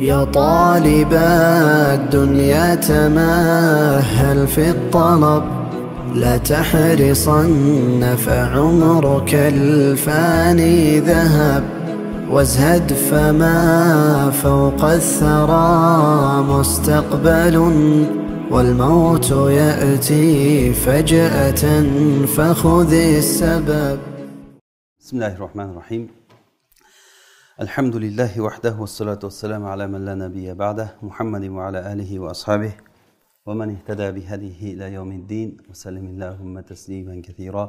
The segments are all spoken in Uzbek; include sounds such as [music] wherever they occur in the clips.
يا طالب الدنيا تمهل في الطلب لا تحرصن فعمرك الفاني ذهب وازهد فما فوق الثرى مستقبل والموت يأتي فجأة فخذ السبب بسم الله الرحمن الرحيم الحمد لله وحده والصلاة والسلام على من لا نبي بعده محمد وعلى آله وأصحابه ومن اهتدى بهديه إلى يوم الدين وسلم اللهم تسليما كثيرا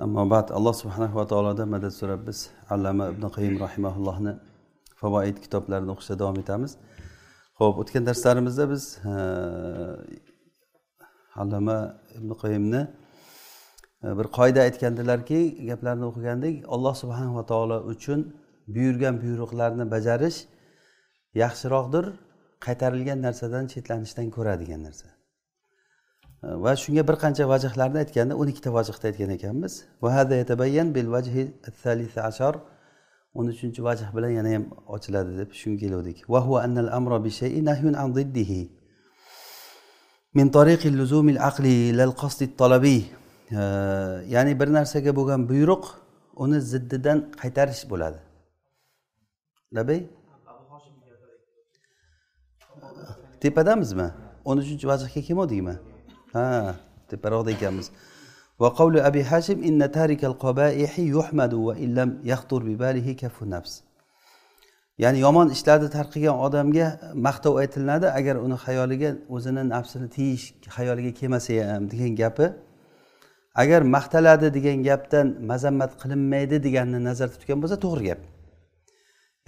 أما بعد الله سبحانه وتعالى مدد سورة بس علامة ابن قيم رحمه الله فوائد كتاب لرنا o'qishda davom etamiz ho'p o'tgan darslarimizda biz allama ibn qayimni bir qoida aytgandilarki gaplarini o'qigandik alloh subhanava taolo uchun buyurgan buyruqlarni bajarish yaxshiroqdir qaytarilgan narsadan chetlanishdan ko'ra degan narsa e, va shunga bir qancha vajihlarni aytganda o'n ikkita vajhda aytgan ekanmiz o'n uchinchi vajh bilan yana ham ochiladi deb shunga keluvdik min tariqi luzumil aqli lal qasdi talabiy e, ya'ni bir narsaga bo'lgan buyruq uni ziddidan qaytarish bo'ladi labay tepadamizmi o'n uchinchi vazihga kelmadikmi ha teparoqda ekanmiz وقول abi hashim inna tarikal qobaihi yuhmadu وإن illam يخطر بباله كف نفس ya'ni yomon ishlarni tark qilgan odamga maqtov aytilinadi agar uni xayoliga o'zini nafsini tiyish xayoliga kelmasa ham degan gapi agar maqtaladi degan gapdan mazammat qilinmaydi deganni nazarda tutgan bo'lsa to'g'ri gap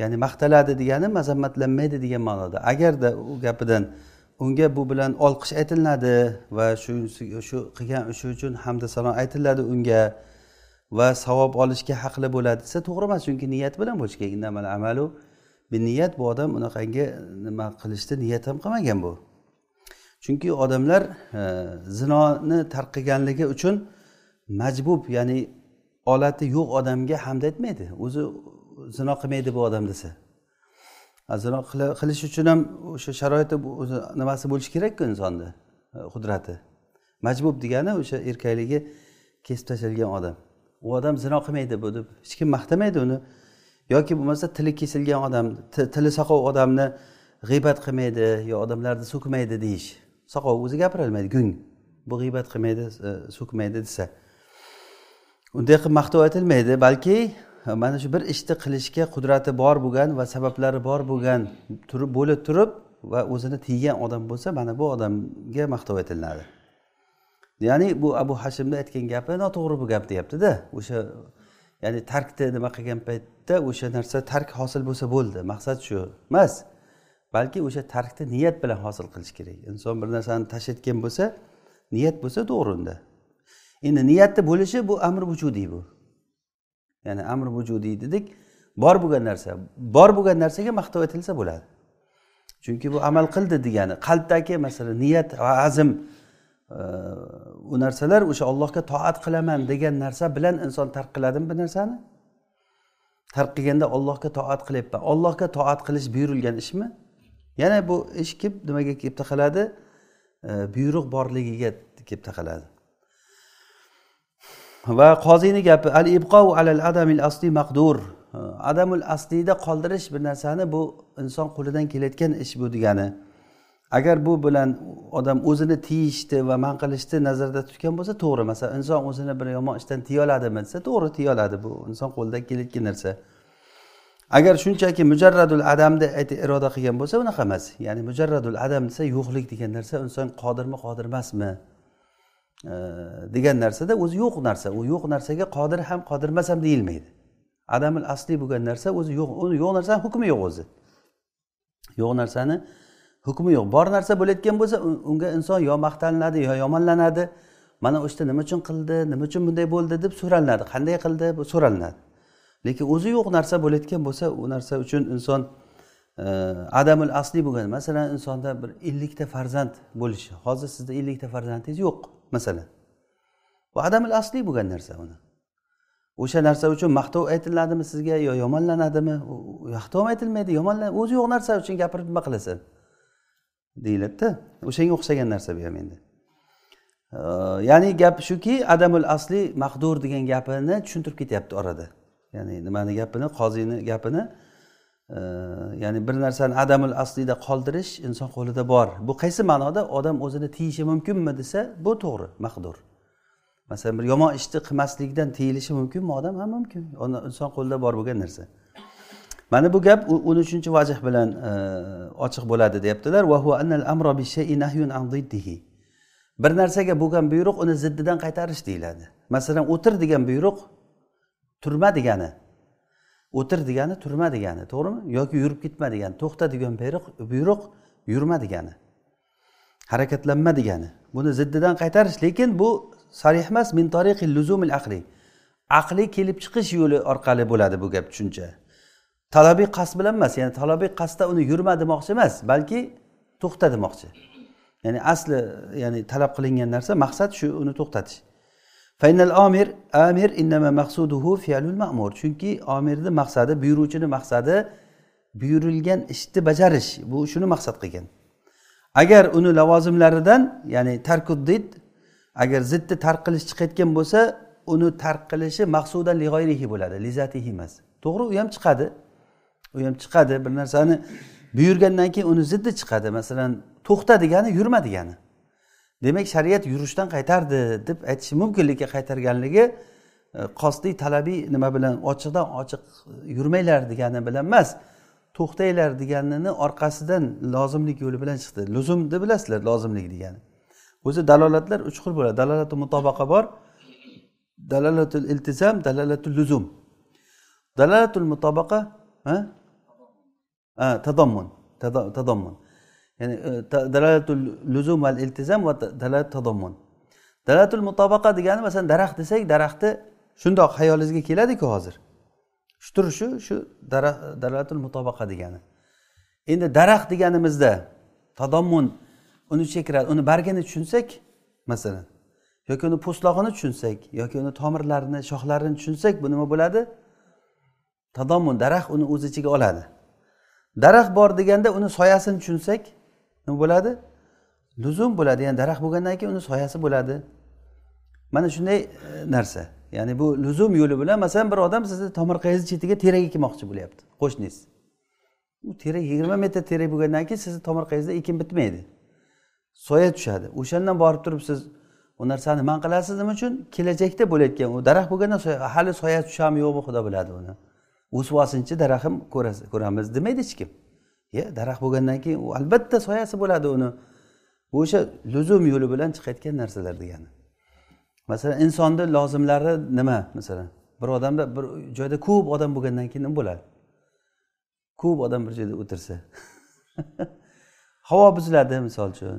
ya'ni maqtaladi degani mazammatlanmaydi degan ma'noda agarda u gapidan unga bu bilan olqish aytiladi va shu shu qilgan ishi uchun hamda salom aytiladi unga va savob olishga haqli bo'ladi desa to'g'ri emas chunki niyat bilan bo'lishi kerak innamal amalu niyat bu odam unaqangi nima qilishni niyat ham qilmagan bu chunki odamlar e, zinoni tark qilganligi uchun majbub ya'ni olati yo'q odamga hamd aytmaydi o'zi zino qilmaydi bu odam desa zino qilish uchun ham o'sha sharoiti o'zi nimasi bo'lishi kerakku insonni e, qudrati majbub degani o'sha erkakligi kesib tashlangan odam u odam zino qilmaydi bu deb hech kim maqtamaydi uni yoki bo'lmasa tili kesilgan odam tili soqov odamni g'iybat qilmaydi yo odamlarni so'kmaydi deyish soqov o'zi gapirolmaydi gung bu g'iybat qilmaydi e, so'kmaydi desa unday qilib maqtov aytilmaydi balki mana shu bir ishni qilishga qudrati bor bo'lgan va sabablari bor bo'lgan turib bo'la turib va o'zini tiygan odam bo'lsa mana bu odamga maqtov aytilinadi ya'ni bu abu hashimni aytgan gapi noto'g'ri bu gap deyaptida o'sha ya'ni tarkni nima qilgan paytda o'sha narsa tark hosil bo'lsa bo'ldi maqsad shu emas balki o'sha tarkni niyat bilan hosil qilish kerak inson bir narsani tashlayotgan bo'lsa niyat bo'lsa to'g'ri unda endi niyatni bo'lishi bu amr vujudiy bu ya'ni amr vujudiy dedik bor bo'lgan narsa bor bo'lgan narsaga maqtov aytilsa bo'ladi chunki bu amal qildi degani qalbdagi masalan niyat va azm e, u narsalar o'sha ollohga toat qilaman degan narsa bilan inson tark qiladimi bir narsani tark qilganda ollohga toat qilyapman ollohga toat qilish buyurilgan ishmi yana bu ish kelib nimaga kelib taqaladi e, buyruq borligiga kelib taqaladi va qoziyni gapi al ibqou alal adamil asli maqdur adamul aslida qoldirish bir narsani bu inson qo'lidan kelayotgan ish bu degani agar bu bilan odam o'zini tiyishni va man qilishni nazarda tutgan bo'lsa to'g'ri masalan inson o'zini bir yomon ishdan tiya oladimi desa to'g'ri tiya oladi bu inson qo'lidan kelayotgan narsa agar shunchaki mujarradul adamni iroda qilgan bo'lsa unaqa emas ya'ni mujarradul adam desa yo'qlik degan narsa inson qodirmi qodir emasmi Э, degan narsada o'zi yo'q narsa u yo'q narsaga qodir ham qodir emas ham deyilmaydi adamil asli bo'lgan narsa o'zi yo'q uni yo'q narsani hukmi yo'q o'zi yo'q narsani hukmi yo'q bor narsa bo'layotgan bo'lsa unga inson yo maqtalinadi yo yomonlanadi mana u ishni nima uchun qildi nima uchun bunday bo'ldi deb so'ralinadi qanday qildi bu so'ralinadi lekin o'zi yo'q narsa bo'layotgan bo'lsa u narsa uchun inson e, adamil asli bo'lgan masalan insonda bir ellikta farzand bo'lishi hozir sizda ellikta farzandingiz yo'q masalan bu adamil asliy bo'lgan narsa uni o'sha narsa uchun maqtov aytiladimi sizga yo yomonlanadimi maqtov aytilmaydi yomonlan o'zi yo'q narsa uchun gapirib nima qilasan deyiladida o'shanga o'xshagan narsa bu ham endi ya'ni gap shuki adamul asli maqdur degan gapini tushuntirib ketyapti orada ya'ni nimani gapini qozini gapini ya'ni bir narsani adamil aslida qoldirish inson qo'lida bor bu qaysi ma'noda odam o'zini tiyishi mumkinmi desa bu to'g'ri maqdur masalan bir yomon ishni qilmaslikdan tiyilishi mumkinmi odam ha mumkin uni inson qo'lida bor bo'lgan narsa mana bu gap o'n uchinchi vajh bilan e, ochiq bo'ladi deyaptilar bir narsaga bo'lgan buyruq uni ziddidan qaytarish deyiladi masalan o'tir degan buyruq turma degani o'tir degani turma degani to'g'rimi yoki yurib ketma degani to'xta degan buyruq yurma degani harakatlanma degani buni ziddidan qaytarish lekin bu sarih emas min tariqi luzumil aqli aqliy kelib chiqish yo'li orqali bo'ladi bu gap tushuncha talabiy qasd bilan emas ya'ni talabiy qasdda uni yurma demoqchi emas balki to'xta demoqchi ya'ni asli ya'ni talab qilingan narsa maqsad shu uni to'xtatish faynal omir amir innama maqsuduhu fi'lul ma'mur chunki omirni maqsadi buyuruvchini maqsadi buyurilgan ishni bajarish bu shuni maqsad qilgan agar uni lavozimlaridan ya'ni tarkuddid agar ziddi tark qilish chiqayotgan bo'lsa uni tark qilishi maqsudan lig'oyrihi bo'ladi lizatihi emas to'g'ri u ham chiqadi u ham chiqadi bir narsani buyurgandan keyin uni ziddi chiqadi masalan to'xta degani yurma degani demak shariat yurishdan qaytardi deb aytishi mumkinlikka qaytarganligi e, qosdiy talabiy nima bilan ochiqdan ochiq e, yurmanglar degani bilan emas to'xtanglar deganini orqasidan lozimlik yo'li bilan chiqdi luzumni bilasizlar lozimlik degani o'zi dalolatlar uch xil bo'ladi dalolati mutobaqa bor dalolatul iltizam dalolatul luzum dalolatul mutobaqa tadommun tadommun ya'ni e, dalalatul luzum val iltizam va dalalat tadammun dalalatul mutobaqa degani masalan daraxt desak daraxtni shundoq xayolingizga keladiku hozir shu turishi shu dalalatul mutobaqa degani endi daraxt deganimizda tadammun uni ichiga kiradi uni bargini tushunsak masalan yoki uni po'stlog'ini tushunsak yoki uni tomirlarini shoxlarini tushunsak bu nima bo'ladi tadommun daraxt uni o'z ichiga oladi daraxt bor deganda uni soyasini tushunsak nima bo'ladi luzum bo'ladi ya'ni daraxt bo'lgandan keyin uni soyasi bo'ladi mana shunday e, narsa ya'ni bu luzum yo'li bilan masalan bir odam sizni tomorqangizni chetiga terak ekmoqchi bo'lyapti qo'shningiz u terak yigirma metr terak bo'lgandan keyin sizni tomorqangizda ekin bitmaydi soya tushadi o'shandan borib turib siz u narsani man qilasiz nima uchun kelajakda bo'layotgan u daraxt bo'lganda hali soya tushami yo'qmi xudo biladi uni o'sib olsinchi daraxtim ko'ramiz demaydi hech kim ya daraxt bo'lgandan keyin u albatta soyasi bo'ladi uni o'sha luzum yo'li bilan chiqayotgan narsalar degani masalan insonni lozimlari nima masalan bir odamda bir joyda ko'p odam bo'lgandan keyin nima bo'ladi ko'p odam bir joyda o'tirsa [laughs] havo buziladi misol uchun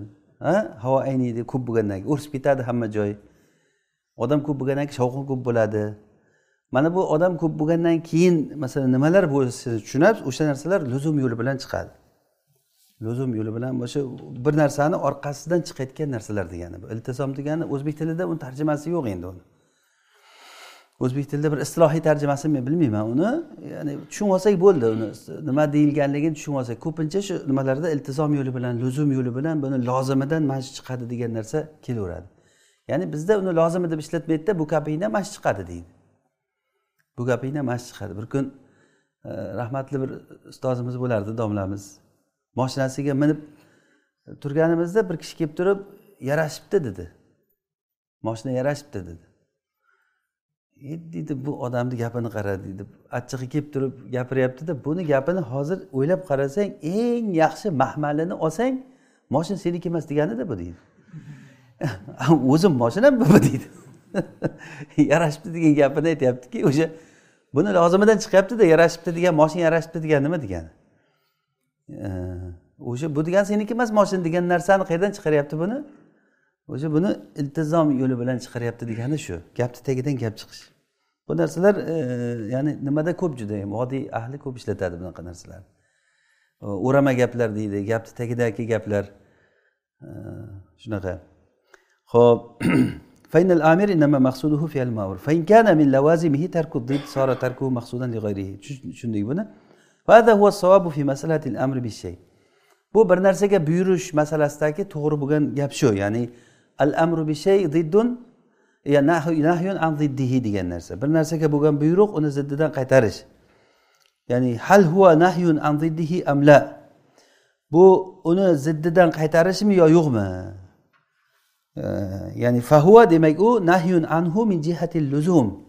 havo ayniydi ko'p bo'lgandan keyin o'rishib ketadi hamma joy odam ko'p bo'lgandan keyin shovqin ko'p bo'ladi mana bu odam ko'p bo'lgandan keyin masalan nimalar bo'lishini tushunasiz o'sha narsalar luzum yo'li bilan chiqadi luzum yo'li bilan o'sha bir narsani orqasidan chiqayotgan narsalar degani bu iltizom degani o'zbek tilida uni tarjimasi yo'q endi uni o'zbek tilida bir islohiy tarjimasini men bilmayman uni ya'ni tushunib olsak bo'ldi uni nima deyilganligini tushunib olsak ko'pincha shu nimalarda iltizom yo'li bilan luzum yo'li bilan buni lozimidan mana shu chiqadi degan narsa kelaveradi ya'ni bizda uni lozimi deb ishlatmaydida bu kabina mana shu chiqadi deydi bu gapingdan mast chiqadi bir kun e, rahmatli bir ustozimiz bo'lardi domlamiz moshinasiga minib turganimizda bir kishi kelib turib yarashibdi dedi moshina yarashibdi dedi e deydi bu odamni gapini qara deydi achchig'i kelib turib gapiryaptida buni gapini hozir o'ylab qarasang eng yaxshi mahmalini olsang moshina seniki emas deganida bu deydi [laughs] o'zim moshinam bu deydi [laughs] yarashibdi degan gapini aytyaptiki o'sha buni lozimidan chiqyaptida yarashibdi degan moshina yarashibdi degan nima degani o'sha bu degani seniki emas moshina degan narsani qayerdan chiqaryapti buni o'sha buni iltizom yo'li bilan chiqaryapti degani shu gapni tagidan gap chiqish bu narsalar e, ya'ni nimada ko'p juda yam vodiy ahli ko'p ishlatadi bunaqa narsalarni o'rama gaplar deydi gapni tagidagi gaplar shunaqa ho'p [clears throat] فإن الآمر إنما مقصوده فعل المأمور فإن كان من لوازمه ترك الضد صار تركه مقصودا لغيره tushundik buni هذا هو الصواب في مسألة الأمر بالشيء bu bir narsaga buyurish masalasidagi to'g'ri bo'lgan gap shu ya'ni al amru bi shay ziddun nahyun an ziddihi degan narsa bir narsaga bo'lgan buyruq uni ziddidan qaytarish ya'ni hal huwa nahyun an ziddihi amla bu uni ziddidan qaytarishmi yo yo'qmi ya'ni fahuva demak u nahyun anhu min jihati luzum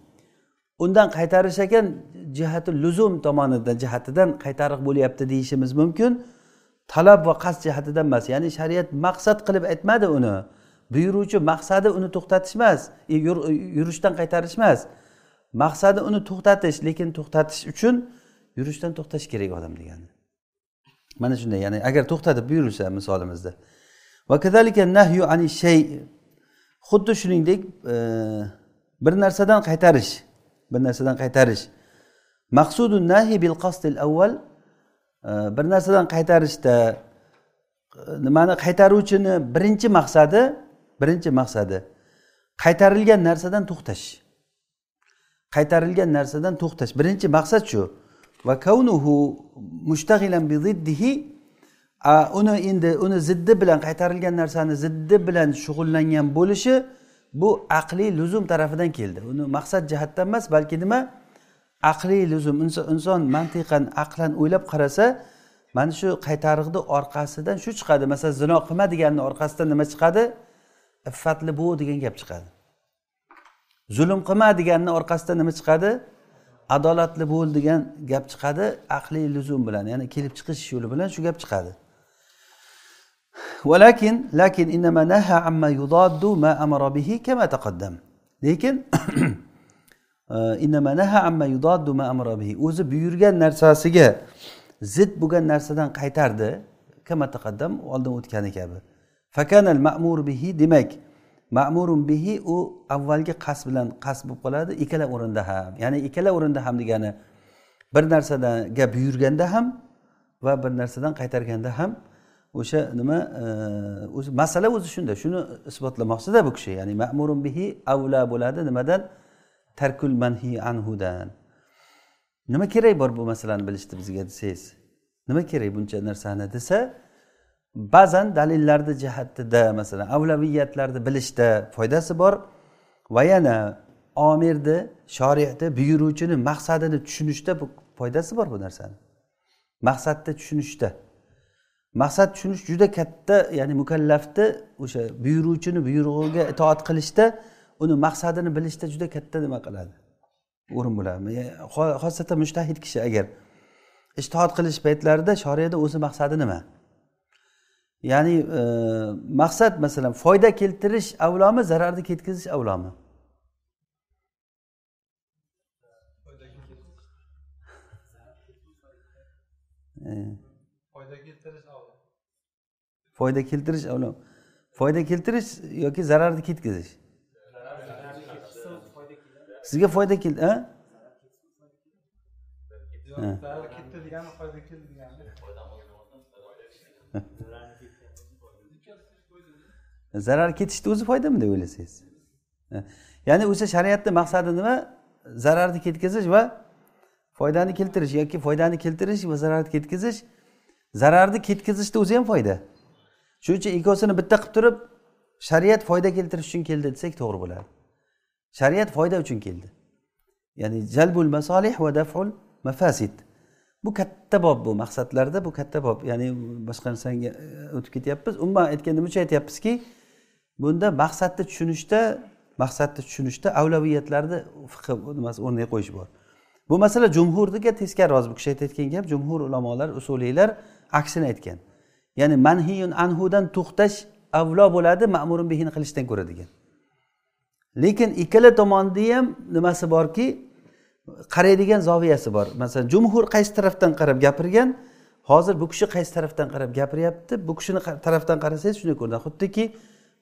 undan qaytarish ekan jihati luzum tomonida jihatidan qaytariq bo'lyapti deyishimiz mumkin talab va qasd jihatidan emas ya'ni shariat maqsad qilib aytmadi uni buyuruvchi maqsadi uni to'xtatish emas yurishdan qaytarish emas maqsadi uni to'xtatish lekin to'xtatish uchun yurishdan to'xtash kerak odam degani mana shunday ya'ni agar to'xtatib buyurilsa misolimizda va nahyu ani shay xuddi shuningdek e, bir narsadan qaytarish bir narsadan qaytarish maqsudu nahi bil qasdil avval e, bir narsadan qaytarishda e, nimani qaytaruvchini birinchi maqsadi birinchi maqsadi qaytarilgan narsadan to'xtash qaytarilgan narsadan to'xtash birinchi maqsad shu va kavnuhu mushtagilan bi ziddihi uni endi uni ziddi bilan qaytarilgan narsani ziddi bilan shug'ullangan bo'lishi bu aqliy luzum tarafidan keldi uni maqsad jihatdan emas balki nima aqliy luzum inson mantiqan aqlan o'ylab qarasa mana shu qaytariqni orqasidan shu chiqadi masalan zino qilma deganni orqasidan nima chiqadi iffatli bo'l degan gap chiqadi zulm qilma deganni orqasidan nima chiqadi adolatli bo'l degan gap chiqadi aqliy luzum bilan ya'ni kelib chiqish yo'li bilan shu gap chiqadi valakin lakin innama naha amma yudoddu ma amara bihi kama taqaddam lekin [clears throat] e, innama naha amma yudoddu ma amara bihi o'zi buyurgan narsasiga zid bo'lgan narsadan qaytardi kama taqaddam oldin o'tgani kabi fakanal ma'mur bihi demak ma'murun bihi u avvalgi qasd bilan qasd bo'lib qoladi ikkala o'rinda ham ya'ni ikkala o'rinda ham degani bir narsaga buyurganda ham va bir narsadan qaytarganda ham o'sha nima e, o'zi masala o'zi shunda shuni isbotlamoqchida bu kishi ya'ni ma'murun bihi avla bo'ladi nimadan tarkul manhi anhudan nima kerak bor bu masalani bilishni bizga desangiz nima kerak buncha narsani desa ba'zan dalillarni jihatida masalan avlaviyatlarni bilishda foydasi bor va yana omirni shoriyni buyuruvchini maqsadini tushunishda bu foydasi bor bu narsani maqsadni tushunishda maqsad tushunish juda katta ya'ni mukallafni o'sha buyuruvchini buyrug'iga itoat qilishda uni maqsadini bilishda juda katta nima qiladi o'rin bo'ladi xosatan mushtahid kishi agar ishtihod qilish paytlarida shoriyada o'zi maqsadi nima ya'ni e, maqsad masalan foyda keltirish avlomi zararni ketkazish avlomi foyda keltirish e. foyda keltirish foyda keltirish yoki zararni ketkazish sizga foyda keldi a zarar ketdi degani foyda keldi degani zarar ketishni o'zi foydami deb o'ylasangiz ya'ni o'sha shariatni maqsadi nima zararni ketkazish va foydani keltirish yoki foydani keltirish va zararni ketkazish zararni ketkazishni o'zi ham foyda shuning uchun ikkovsini bitta qilib turib shariat foyda keltirish uchun keldi desak to'g'ri bo'ladi shariat foyda uchun keldi ya'ni jalbul masolih va daful mafasid bu katta bob bu maqsadlarda bu katta bob ya'ni boshqa narsaga e, o'tib ketyapmiz umuman aytganda nima uchun aytyapmizki bunda maqsadni tushunishda maqsadni tushunishda avlaviyatlarni fiqi nimasi o'rniga qo'yish bor bu masala jumhurniga teskari hozir bu kishi aytayotgan gap jumhur ulamolar usuliylar aksini aytgan ya'ni manhiyun anhudan to'xtash avlo bo'ladi ma'murun bihini qilishdan ko'ra degan lekin ikkala tomonni ham nimasi borki qaraydigan zoviyasi bor masalan jumhur qaysi tarafdan qarab gapirgan hozir bu kishi qaysi tarafdan qarab gapiryapti bu kishini tarafdan qarasangiz shunday ko'rinadi xuddiki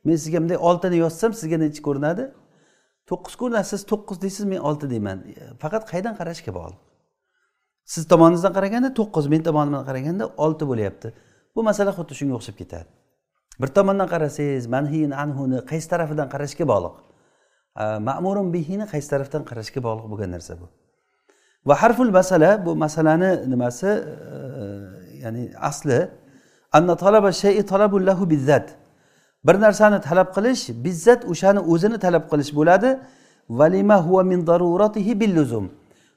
men sizga bunday oltini yozsam sizga nechi ko'rinadi to'qqiz ko'rinadi siz to'qqiz deysiz men olti deyman faqat qayerdan qarashga bog'liq siz tomoningizdan qaraganda to'qqiz men tomonimdan qaraganda olti bo'lyapti bu masala xuddi shunga o'xshab ketadi bir tomondan qarasangiz manhiyin anhuni qaysi tarafidan qarashga bog'liq ma'murun bihini qaysi tarafdan qarashga bog'liq bo'lgan narsa bu va harful masala bu masalani nimasi e, ya'ni asli anna talaba shayi bizzat bir narsani talab qilish bizzat o'shani o'zini talab qilish bo'ladi valima huwa min daruratihi billuzum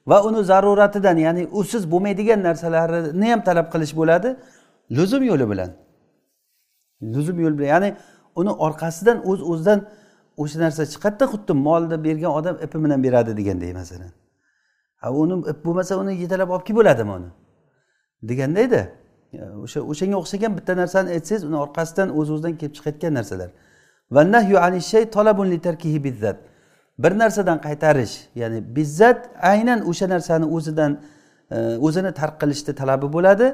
va uni zaruratidan ya'ni usiz bo'lmaydigan narsalarini ham talab qilish bo'ladi luzum yo'li bilan luzum yo'l bilan ya'ni uni orqasidan o'z uz o'zidan o'sha narsa chiqadida xuddi molni bergan odam ipi bilan beradi deganday masalan uni ip bo'lmasa uni yetalab olib kelib bo'ladimi uni degandayda o'sha o'shanga o'xshagan bitta narsani aytsangiz uni orqasidan o'z uz o'zidan kelib chiqayotgan narsalar va nahyu talabun li tarkihi bizzat bir narsadan qaytarish ya'ni bizzat aynan o'sha narsani o'zidan e, o'zini tark qilishni talabi bo'ladi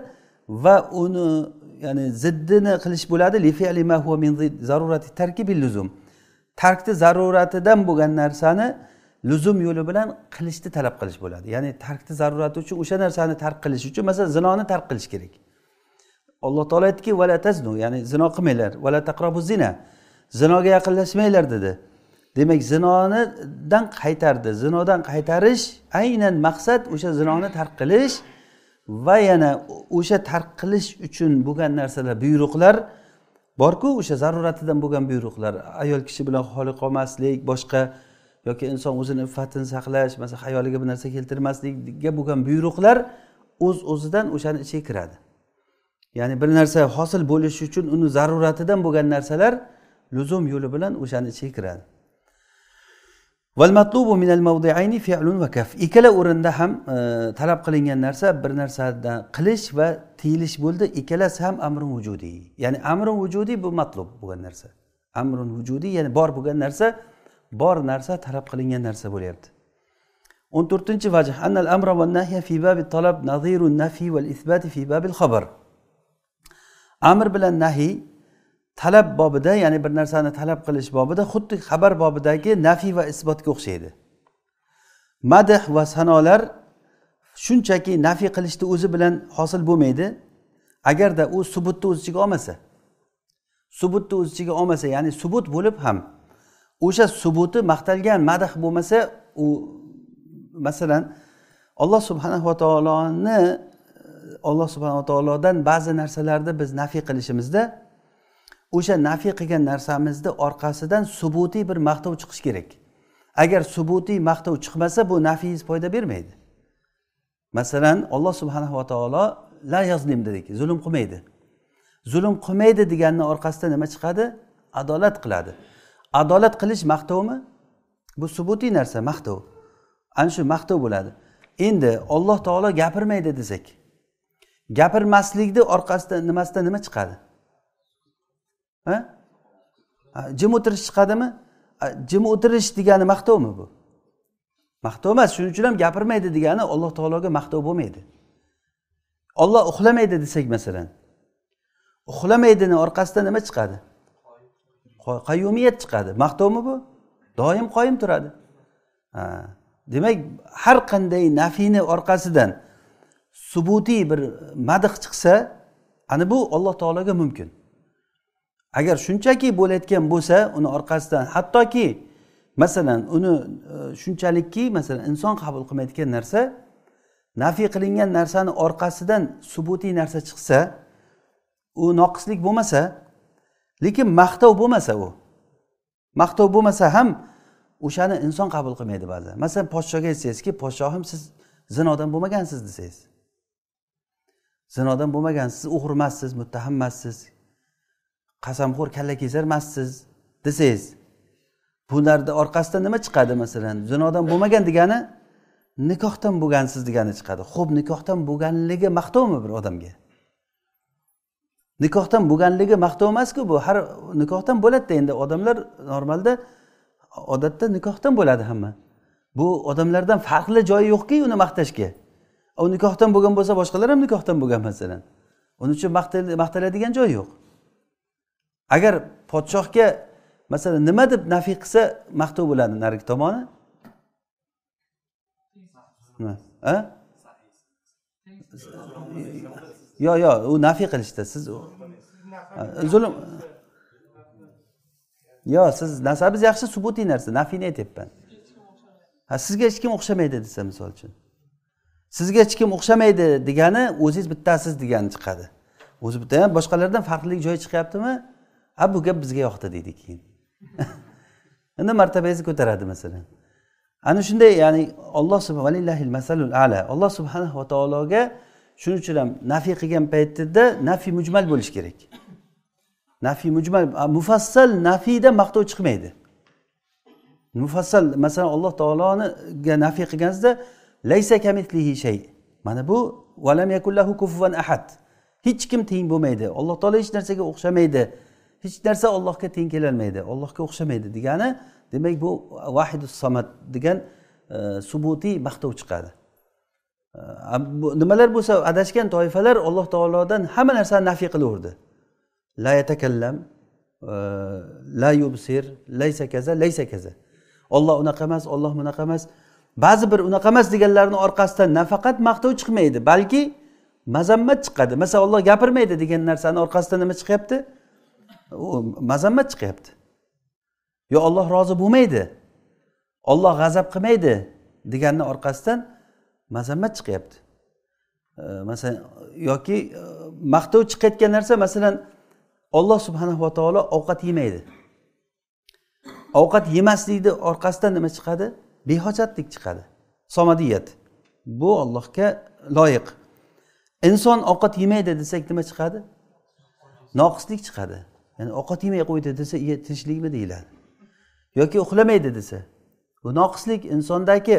va uni ya'ni ziddini qilish bo'ladi zarurati tarkibi luzum tarkni zaruratidan bo'lgan narsani luzum yo'li bilan qilishni talab qilish bo'ladi ya'ni tarkni zarurati uchun o'sha narsani tark qilish uchun masalan zinoni tark qilish kerak alloh taolo aytdiki vala taznu ya'ni zino qilmanglar vala taqrobu zina zinoga yaqinlashmanglar dedi demak zinonidan qaytardi zinodan qaytarish aynan maqsad o'sha zinoni tark qilish va yana o'sha tark qilish uchun bo'lgan narsalar buyruqlar borku o'sha zaruratidan bo'lgan buyruqlar ayol kishi bilan xoli qolmaslik boshqa yoki inson o'zini iffatini saqlash masalan hayoliga bir narsa keltirmaslikka bo'lgan buyruqlar o'z uz o'zidan o'shani ichiga kiradi ya'ni bir narsa hosil bo'lishi uchun uni zaruratidan bo'lgan narsalar luzum yo'li bilan o'shani ichiga kiradi والمطلوب من الموضعين فعل وكف إكلا أورندا هم طلب آه، قلين النرسة برنرسة قلش و تيلش بولد إكلا سهم أمر وجودي يعني أمر وجودي بمطلوب بغن نرسة أمر وجودي يعني بار بغن نرسة بار نرسة طلب قلين النرسة بوليرد أن ترتنش واجه أن الأمر والنهي في باب الطلب نظير النفي والإثبات في باب الخبر أمر بلا نهي talab bobida ya'ni bir narsani talab qilish bobida xuddi xabar bobidagi nafiy va isbotga o'xshaydi madh va sanolar shunchaki nafiy qilishni o'zi bilan hosil bo'lmaydi agarda u subutni o'z ichiga olmasa subutni o'z ichiga olmasa ya'ni subut bo'lib ham o'sha subuti maqtalgan madh bo'lmasa u masalan alloh subhanava taoloni alloh subhanava taolodan ba'zi narsalarni biz nafiy qilishimizda o'sha nafiy qilgan narsamizni orqasidan subutiy bir maqtov chiqishi kerak agar subutiy maqtov chiqmasa bu nafiyiz foyda bermaydi masalan olloh subhanava taolo la yozlim dedik zulm qilmaydi zulm qilmaydi deganni orqasida nima chiqadi adolat qiladi adolat qilish maqtovmi bu subutiy narsa maqtov ana shu maqtov bo'ladi endi olloh taolo gapirmaydi desak gapirmaslikni orqasida nimasida nima chiqadi a jim o'tirish chiqadimi jim o'tirish degani maqtovmi bu maqtov emas shuning uchun ham gapirmaydi degani alloh taologa maqtov bo'lmaydi olloh uxlamaydi desak masalan uxlamaydini orqasida nima chiqadi qayumiyat chiqadi maqtovmi bu doim qoyim turadi demak har qanday nafiyni orqasidan subutiy bir madih chiqsa ana bu alloh taologa mumkin agar shunchaki bo'layotgan bo'lsa uni orqasidan hattoki masalan uni e, shunchalikki masalan inson qabul qilmayotgan narsa nafiy qilingan narsani orqasidan subutiy narsa chiqsa u noqislik bo'lmasa lekin maqtov bo'lmasa u maqtov bo'lmasa ham o'shani inson qabul qilmaydi ba'zan masalan podshoga aytsangizki podshohim siz zinodan bo'lmagansiz desangiz zinodan bo'lmagansiz muttaham emassiz qasamxo'r kallakesar emassiz desangiz bularni orqasidan nima chiqadi masalan zinodan bo'lmagan degani nikohdan bo'lgansiz degani chiqadi ho'p nikohdan bo'lganligi maqtovmi bir odamga nikohdan bo'lganligi maqtov emasku bu har nikohdan bo'ladida endi odamlar normalda odatda nikohdan bo'ladi hamma bu odamlardan farqli joyi yo'qki uni maqtashga u nikohdan bo'lgan bo'lsa boshqalar ham nikohdan bo'lgan masalan uning uchun maqtaladigan joyi yo'q agar podshohga masalan nima deb nafiy qilsa maqtov bo'ladi narigi tomoni yo'q yo'q u nafiy qilishda siz zulm yo'q siz nasabingiz yaxshi subutiy narsa nafiyni aytyapman ha sizga hech kim o'xshamaydi desa misol uchun sizga hech kim o'xshamaydi degani o'zingiz bittasiz degani chiqadi o'zi bitta ham boshqalardan farqli joyi chiqyaptimi ha bu gap bizga yoqdi deydi keyin [laughs] endi martabangizni ko'taradi masalan ana shunday ya'ni alloh valillahil masalul ala alloh subhanahu va taologa shuning uchun ham nafiy qilgan paytida nafiy mujmal bo'lishi kerak nafiy mujmal mufassal nafiyda maqtov chiqmaydi mufassal masalan alloh taoloniga nafiy qilganingizda laysa kamitlihi shay mana bu valam yakullahu kufuvan ahad hech kim teng bo'lmaydi alloh taolo hech narsaga o'xshamaydi hech narsa ollohga teng kelolmaydi ollohga o'xshamaydi degani demak bu vahidu samad degan e, subutiy maqtov chiqadi e, nimalar bo'lsa adashgan toifalar alloh taolodan hamma narsani nafiy qilaverdi la yatakallam e, la yubsir laysa kaza laysa kaza olloh unaqa emas olloh bunaqa emas ba'zi bir unaqa emas deganlarni orqasidan nafaqat maqtov chiqmaydi balki mazammat chiqadi masalan olloh gapirmaydi degan narsani orqasidan nima chiqyapti mazammat chiqyapti yo olloh rozi bo'lmaydi olloh g'azab qilmaydi deganni orqasidan mazammat chiqyapti e, masalan yoki e, maqtov chiqayotgan narsa masalan olloh va taolo ovqat yemaydi ovqat yemaslikni orqasidan nima chiqadi behojatlik chiqadi somadiyat bu ollohga loyiq inson ovqat yemaydi desak nima chiqadi noqislik chiqadi ya'ni ovqat yemay qo'ydi desa tinchlikmi deyiladi yoki uxlamaydi desa bu noqislik insondagi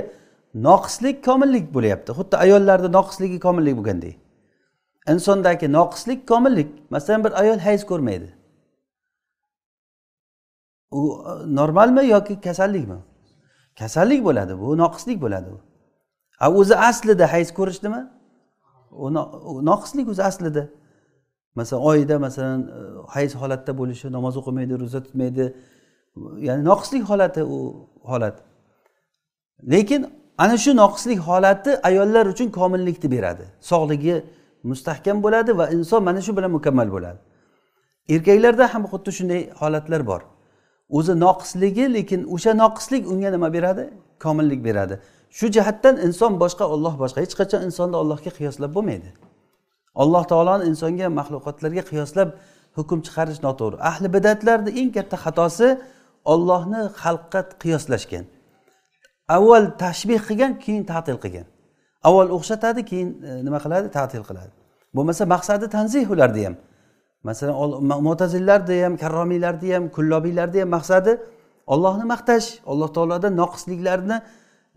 noqislik komillik bo'lyapti xuddi ayollarda noqisligi komillik bo'lganday insondagi noqislik komillik masalan bir ayol hayz ko'rmaydi u e, normalmi yoki kasallikmi kasallik bo'ladi bu noqislik bo'ladi u a o'zi aslida hayz ko'rishdimi u noqislik o'zi aslida masalan oyida masalan e, hayz holatda bo'lishi namoz o'qimaydi ro'za tutmaydi ya'ni noqislik holati u holat lekin ana shu noqislik holati ayollar uchun komillikni beradi sog'ligi mustahkam bo'ladi va inson mana shu bilan mukammal bo'ladi erkaklarda ham xuddi shunday holatlar bor o'zi noqisligi lekin o'sha noqislik unga nima beradi komillik beradi shu jihatdan inson boshqa olloh boshqa hech qachon insonni ollohga qiyoslab bo'lmaydi alloh taoloni insonga maxluqotlarga qiyoslab hukm chiqarish noto'g'ri ahli bidatlarni eng katta xatosi ollohni xalqqa qiyoslashgan avval tashbih qilgan keyin tatil qilgan avval o'xshatadi keyin e, nima qiladi tatil qiladi bo'lmasa maqsadi tanzih ularni ham masalan mo'tazillarni ham karromiylarni ham kullobiylarni ham maqsadi ollohni maqtash alloh taolodan noqisliklarni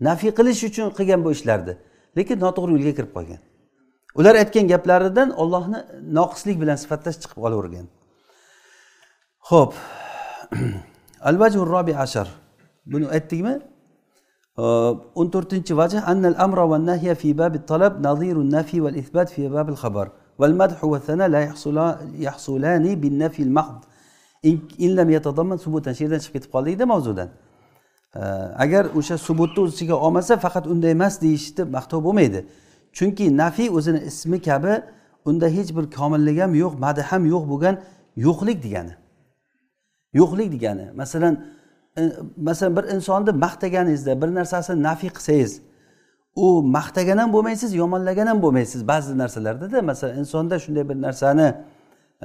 nafiy qilish uchun qilgan bu ishlarni lekin noto'g'ri yo'lga kirib qolgan ular aytgan gaplaridan ollohni noqislik bilan sifatlash chiqib qolavergan ho'p [clears throat] al vajhu robi ashar buni aytdikmi o'n to'rtinchi vajh annal amra va nahya fi babi talab naziru nafi val isbat fi babil xabar val madhu va sana la yahsulani bin nafi al mahd in lam yatadamman subutan shu yerdan chiqib ketib qoldik edi mavzudan agar o'sha subutni o'z ichiga olmasa faqat unday emas deyishni maqtov bo'lmaydi chunki nafiy o'zini ismi kabi unda hech bir komillik ham yo'q madi ham yo'q bo'lgan yo'qlik degani yo'qlik degani masalan e, masalan bir insonni maqtaganingizda bir narsasini nafiy qilsangiz u maqtagan ham bo'lmaysiz yomonlagan ham bo'lmaysiz ba'zi narsalardada masalan insonda shunday bir narsani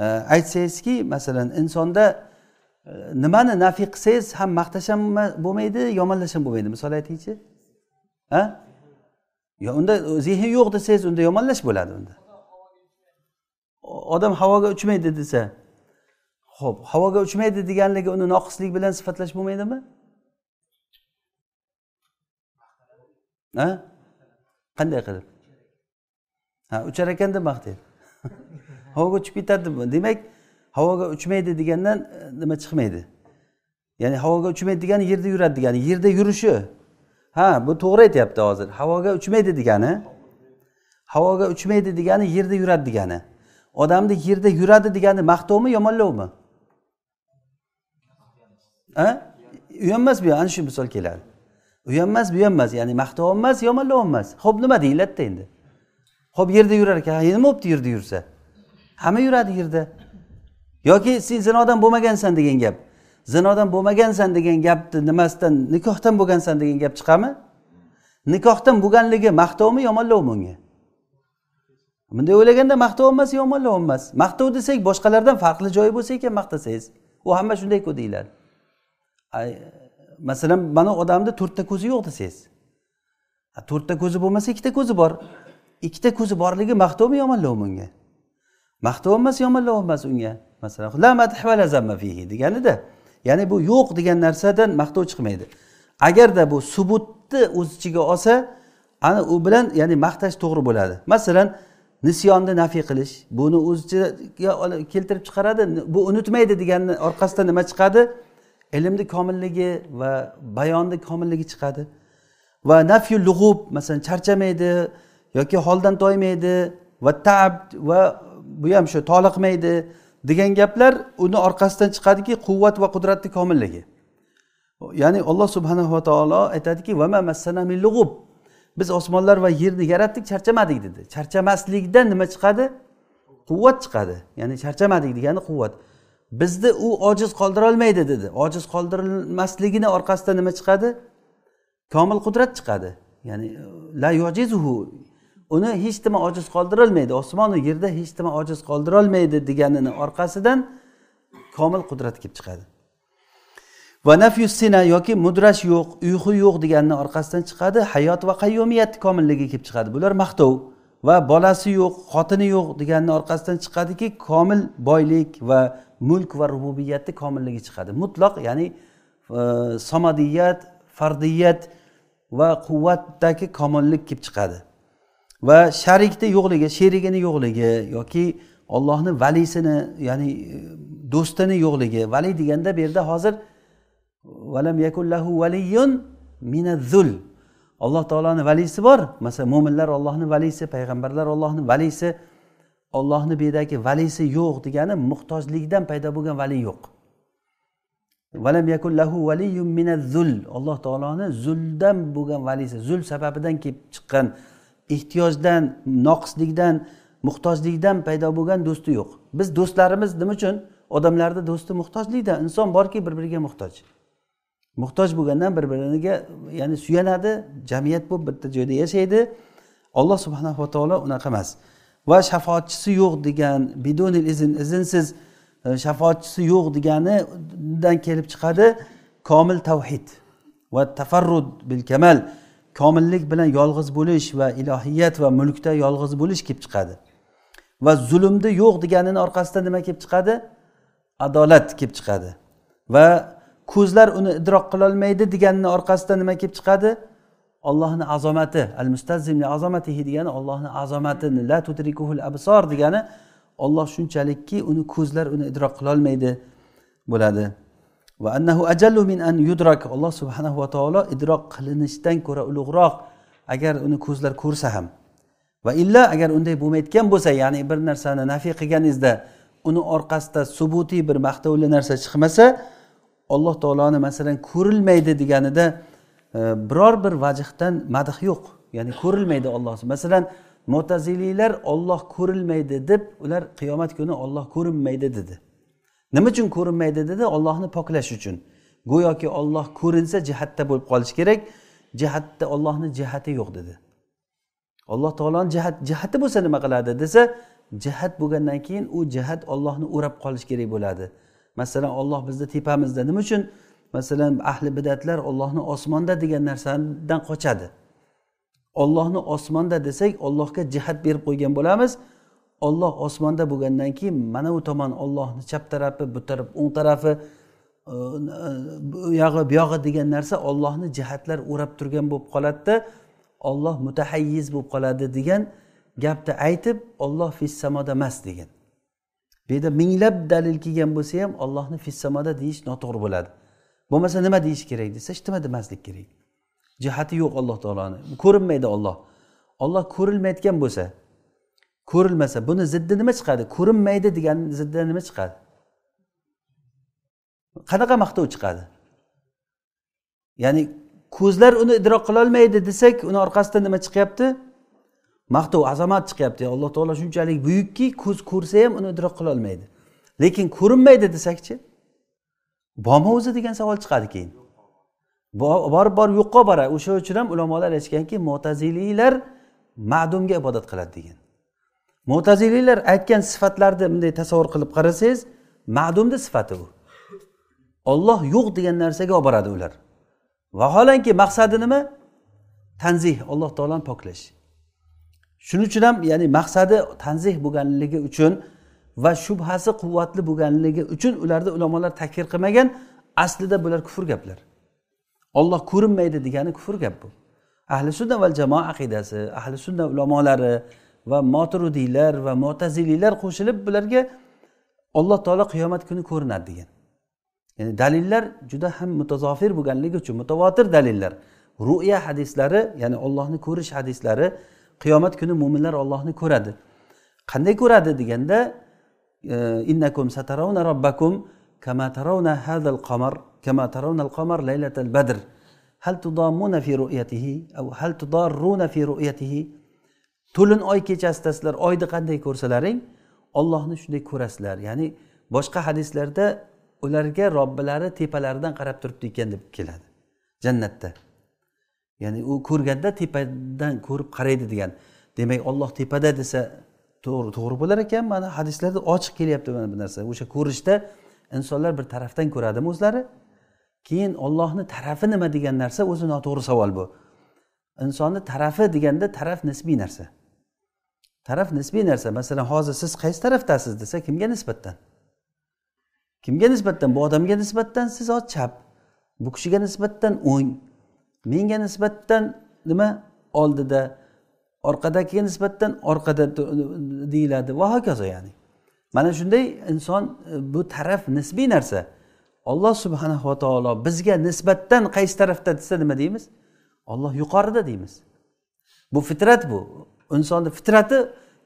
e, aytsangizki masalan insonda e, nimani nafiy qilsangiz ham maqtash ham bo'lmaydi yomonlash ham bo'lmaydi misol aytingchi a yo unda zehn yo'q desangiz unda yomonlash bo'ladi unda odam havoga uchmaydi desa ho'p havoga uchmaydi deganligi uni noqislik bilan sifatlash bo'lmaydimi a qanday qilib ha uchar ekan deb maqtaydi [laughs] havoga uchib ketadi demak havoga uchmaydi degandan e, nima chiqmaydi ya'ni havoga uchmaydi degani yerda yuradi degani yerda yurishi ha bu to'g'ri aytyapti hozir havoga uchmaydi degani havoga uchmaydi degani yerda yuradi degani odamni yerda yuradi degani maqtovmi yomonlovmi a u ham emas bu ham ana shu misol keladi u ham emas bu ham emas ya'ni maqtov emas yomonlov emas ho'p nima deyiladida endi ho'p yerda yurar ekan nima bo'libdi yerda yursa hamma yuradi yerda yoki sen zinodan bo'lmagansan degan gap zinodan bo'lmagansan degan gapni nimasidan nikohdan bo'lgansan degan gap chiqadimi nikohdan bo'lganligi maqtovmi yomonlovmi unga bunday o'ylaganda maqtov emas yomonlov emas maqtov desak boshqalardan farqli joyi bo'lsa ekan maqtasangiz u hamma shundayku deyiladi masalan mana odamni to'rtta ko'zi yo'q desangiz to'rtta ko'zi bo'lmasa ikkita ko'zi bor ikkita ko'zi borligi maqtovmi yomonlovmi unga maqtov emas yomonlov emas unga masalan la madh va la zamma fihi deganida de. ya'ni bu yo'q degan narsadan maqtov chiqmaydi agarda bu subutni o'z ichiga olsa ana u bilan ya'ni maqtash to'g'ri bo'ladi masalan nisyonni nafiy qilish buni o'z ichiga keltirib chiqaradi bu unutmaydi deganni orqasidan nima chiqadi ilmni komilligi va bayonni komilligi chiqadi va nafyu lug'ub masalan charchamaydi yoki holdan toymaydi va tab va bu ham shu toliqmaydi degan gaplar uni orqasidan chiqadiki quvvat va qudratni komilligi ya'ni alloh subhanava taolo aytadiki min lug'ub biz osmonlar va yerni yaratdik charchamadik dedi charchamaslikdan nima chiqadi quvvat chiqadi ya'ni charchamadik degani quvvat bizni u ojiz qoldirolmaydi dedi ojiz qoldirilmasligini orqasida nima chiqadi komil qudrat chiqadi ya'ni la yojizuhu uni hech nima ojiz qoldirolmaydi osmonu yerda hech nima ojiz qoldirolmaydi deganini orqasidan komil qudrat kelib chiqadi va nafyu sina yoki mudrash yo'q uyqu yo'q deganini orqasidan chiqadi hayot va qayyumiyat komilligi kelib chiqadi bular maqtov va bolasi yo'q xotini yo'q deganini orqasidan chiqadiki komil boylik va mulk va rububiyatni komilligi chiqadi mutloq ya'ni e, somadiyat fardiyat va quvvatdagi komillik kelib chiqadi va sharikni yo'qligi sherigini yo'qligi yoki ollohni valisini ya'ni e, do'stini yo'qligi vali deganda bu yerda hozir valam yakullahu valiyun minazul alloh taoloni valisi bor masalan mo'minlar ollohni valisi payg'ambarlar ollohni valisi ollohni bu yerdagi valisi yo'q degani muhtojlikdan paydo bo'lgan vali yo'q valam yakullahu valiyun minazul alloh taoloni zuldan bo'lgan valisi zul sababidan kelib chiqqan ehtiyojdan noqislikdan muhtojlikdan paydo bo'lgan do'sti yo'q biz do'stlarimiz nima uchun odamlarni do'sti muhtojlikda inson borki bir biriga muhtoj muhtoj bo'lgandan bir biriga ya'ni suyanadi jamiyat bo'lib bitta joyda yashaydi alloh subhanava taolo unaqa emas va shafoatchisi yo'q degan bidonil izn izinsiz e, shafoatchisi yo'q deganidan kelib chiqadi komil tavhid va tafarrud bil kamal komillik bilan yolg'iz bo'lish va ilohiyat va mulkda yolg'iz bo'lish kelib chiqadi va zulmni yo'q deganini orqasida nima kelib chiqadi adolat kelib chiqadi va ko'zlar uni idrok qilolmaydi deganini orqasida nima kelib chiqadi ollohni azomati al mustazimli azomatihi degani ollohni azomatini la tudrikuhul absor degani olloh shunchalikki uni ko'zlar uni idrok qilolmaydi bo'ladi va annahu ajallu min an yudrak alloh subhanahu va taolo idrok qilinishdan ko'ra ulug'roq agar uni ko'zlar ko'rsa ham va illa agar unday bo'lmayotgan bo'lsa ya'ni bir narsani nafiy qilganingizda uni orqasida subutiy bir maqtovli narsa chiqmasa alloh taoloni masalan ko'rilmaydi deganida e, biror bir vajihdan madh yo'q ya'ni ko'rilmaydi olloh masalan mo'taziliylar olloh ko'rilmaydi deb ular qiyomat kuni olloh ko'rinmaydi dedi nima uchun ko'rinmaydi dedi ollohni poklash uchun go'yoki olloh ko'rinsa jihatda bo'lib qolishi kerak jihatda ollohni jihati yo'q dedi alloh taoloni jihat jihati bo'lsa nima qiladi desa jihat bo'lgandan keyin u jihat ollohni o'rab qolishi kerak bo'ladi masalan olloh bizni tepamizda nima uchun masalan ahli bidatlar ollohni osmonda degan narsadan qochadi ollohni osmonda desak ollohga jihat berib qo'ygan bo'lamiz olloh osmonda bo'lgandan keyin mana u tomon ollohni chap tarafi bu taraf o'ng tarafi e, e, uyog'i buyog'i degan narsa ollohni jihatlar o'rab turgan bo'lib qoladida olloh mutahayyiz bo'lib qoladi degan gapni aytib olloh fissamoda emas degan bu yerda minglab dalil kelgan bo'lsa ham ollohni fissamoda deyish noto'g'ri bo'ladi bo'lmasa nima deyish kerak desa hech nima demaslik kerak jihati yo'q alloh taoloni ko'rinmaydi olloh olloh ko'rilmayotgan bo'lsa ko'rilmasa buni ziddi nima chiqadi ko'rinmaydi degan ziddi nima chiqadi qanaqa maqtov chiqadi ya'ni ko'zlar uni idrok qilolmaydi desak uni orqasida nima chiqyapti maqtov azamat chiqyapti alloh taolo shunchalik buyukki ko'z ko'rsa ham uni idrok qilolmaydi lekin ko'rinmaydi desakchi bormi o'zi degan savol chiqadi keyin borib borib yo'qqa boradi o'sha uchun ham ulamolar aytishganki mo'taziliylar ma'dumga ibodat qiladi degan mo'taziliylar aytgan sifatlarni bunday tasavvur qilib qarasangiz ma'dumni sifati u olloh yo'q degan narsaga olib boradi ular vaholanki maqsadi nima tanzih alloh taoloni poklash shuning uchun ham ya'ni maqsadi tanzih bo'lganligi uchun va shubhasi quvvatli bo'lganligi uchun ularni ulamolar takfir qilmagan aslida bular kufr gaplar olloh ko'rinmaydi degani kufr gap bu ahli sunna va jamoa aqidasi ahli sunna ulamolari va moturudiylar va mo'taziliylar qo'shilib bularga alloh taolo qiyomat kuni ko'rinadi degan ya'ni dalillar juda ham mutazofir bo'lganligi uchun mutavotir dalillar ru'ya hadislari ya'ni ollohni ko'rish hadislari qiyomat kuni mo'minlar ollohni ko'radi qanday ko'radi deganda e, innakum sataravna robbakum kama taravna hadal qamar kama taravna al qamar laylatal badr hal تضامون في رؤيته أو هل تضارون في to'lin oy kechasida sizlar oyni qanday ko'rsalaring ollohni shunday ko'rasizlar ya'ni boshqa hadislarda ularga robbilari tepalaridan qarab turibdi ekan deb keladi jannatda ya'ni u ko'rganda tepadan ko'rib qaraydi degan demak olloh tepada desa to'g'ri to'g'ri bo'lar ekan mana hadislarda ochiq kelyapti mana bu narsa o'sha ko'rishda insonlar bir tarafdan ko'radimi o'zlari keyin ollohni tarafi nima degan narsa o'zi noto'g'ri savol bu insonni tarafi deganda taraf nisbiy narsa taraf nisbiy narsa masalan hozir siz qaysi tarafdasiz desa kimga nisbatan kimga nisbatan bu odamga nisbatan siz hozir chap bu kishiga nisbatan o'ng menga nisbatan nima oldida orqadagiga nisbatan orqada deyiladi va hokazo ya'ni mana shunday inson e, bu taraf nisbiy narsa olloh subhanava taolo bizga nisbatan qaysi tarafda desa nima deymiz olloh yuqorida deymiz bu fitrat bu insonni fitrati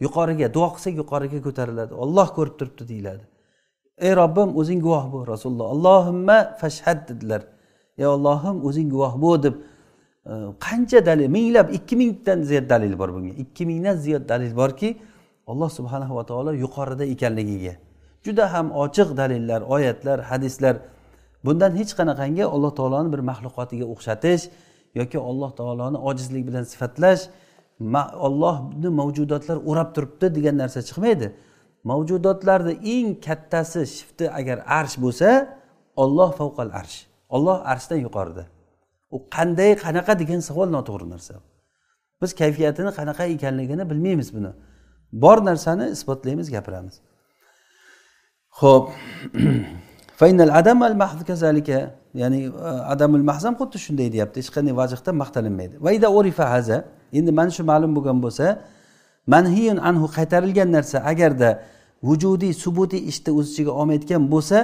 yuqoriga duo qilsak yuqoriga ko'tariladi olloh ko'rib turibdi deyiladi ey robbim o'zing guvoh bo'l rasululloh allohimma fashhad dedilar ey ollohim o'zing guvoh bo'l deb e, qancha dalil minglab ikki mingdan ziyod dalil bor bunga ikki mingdan ziyod dalil borki alloh subhanahu va taolo yuqorida ekanligiga juda ham ochiq dalillar oyatlar hadislar bundan hech qanaqangi alloh taoloni bir maxluqotiga o'xshatish yoki alloh taoloni ojizlik bilan sifatlash ollohni mavjudotlar o'rab turibdi degan narsa chiqmaydi mavjudotlarni eng kattasi shifti agar arsh bo'lsa olloh favqal arsh olloh arshdan yuqorida u qanday qanaqa degan savol noto'g'ri narsa biz kayfiyatini qanaqa ekanligini bilmaymiz buni bor narsani isbotlaymiz gapiramiz ho'p adam al mahz kazalika ya'ni e, adamul mahzam xuddi shunday deyapti hech qanday vajihda maqtalinmaydi vaida urifa haza endi mana shu ma'lum bo'lgan bo'lsa manhiyun anhu qaytarilgan narsa agarda vujudiy subutiy ishni o'z ichiga olmayotgan bo'lsa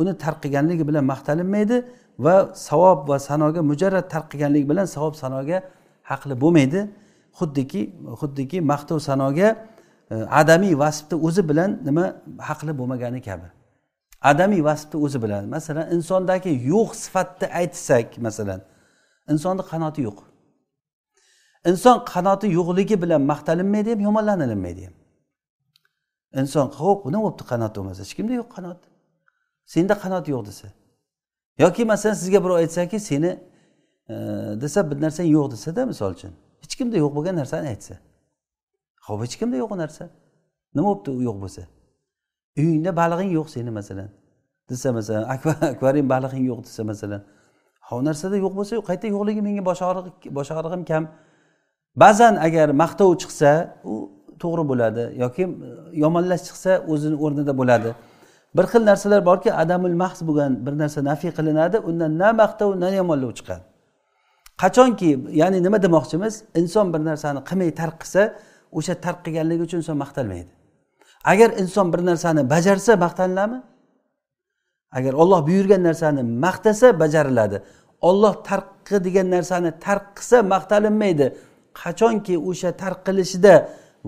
uni tark qilganligi bilan maqtalinmaydi va savob va sanoga mujarrad tark qilganlik bilan savob sanoga haqli bo'lmaydi xuddiki xuddiki maqtov sanoga e, adamiy vasfni o'zi bilan nima haqli bo'lmagani kabi adamiy vasfni o'zi bilan masalan insondagi yo'q sifatni aytsak masalan insonni qanoti yo'q inson qanoti yo'qligi bilan maqtalinmaydi ham yomonlanilinmaydi ham inson ho'p nima bo'libdi qanot bo'lmasa hech kimda yo'q qanot senda qanot yo'q desa yoki masalan sizga birov aytsaki seni e, desa bir narsang yo'q desada misol uchun hech kimda yo'q bo'lgan narsani aytsa ho'p hech kimda yo'q u narsa nima bo'libdi u yo'q bo'lsa uyingda balig'ing yo'q seni masalan desa masalan [laughs] akvarium balig'ing yo'q desa masalan ha u narsada yo'q bo'lsa qayta yo'qligi menga bosh og'rig'i bosh og'rig'im kam ba'zan agar maqtov chiqsa u to'g'ri bo'ladi yoki yomonlash chiqsa o'zini o'rnida bo'ladi bir xil narsalar borki adamul mahs bo'lgan bir narsa nafiy qilinadi undan na maqtov na yomonlov chiqadi qachonki ya'ni nima demoqchimiz inson bir narsani qilmay tark qilsa o'sha tark qilganligi uchun inson maqtalmaydi agar inson bir narsani bajarsa maqtaniladimi agar olloh buyurgan narsani maqtasa bajariladi olloh tarqi degan narsani tark qilsa maqtalinmaydi qachonki o'sha tarqilishida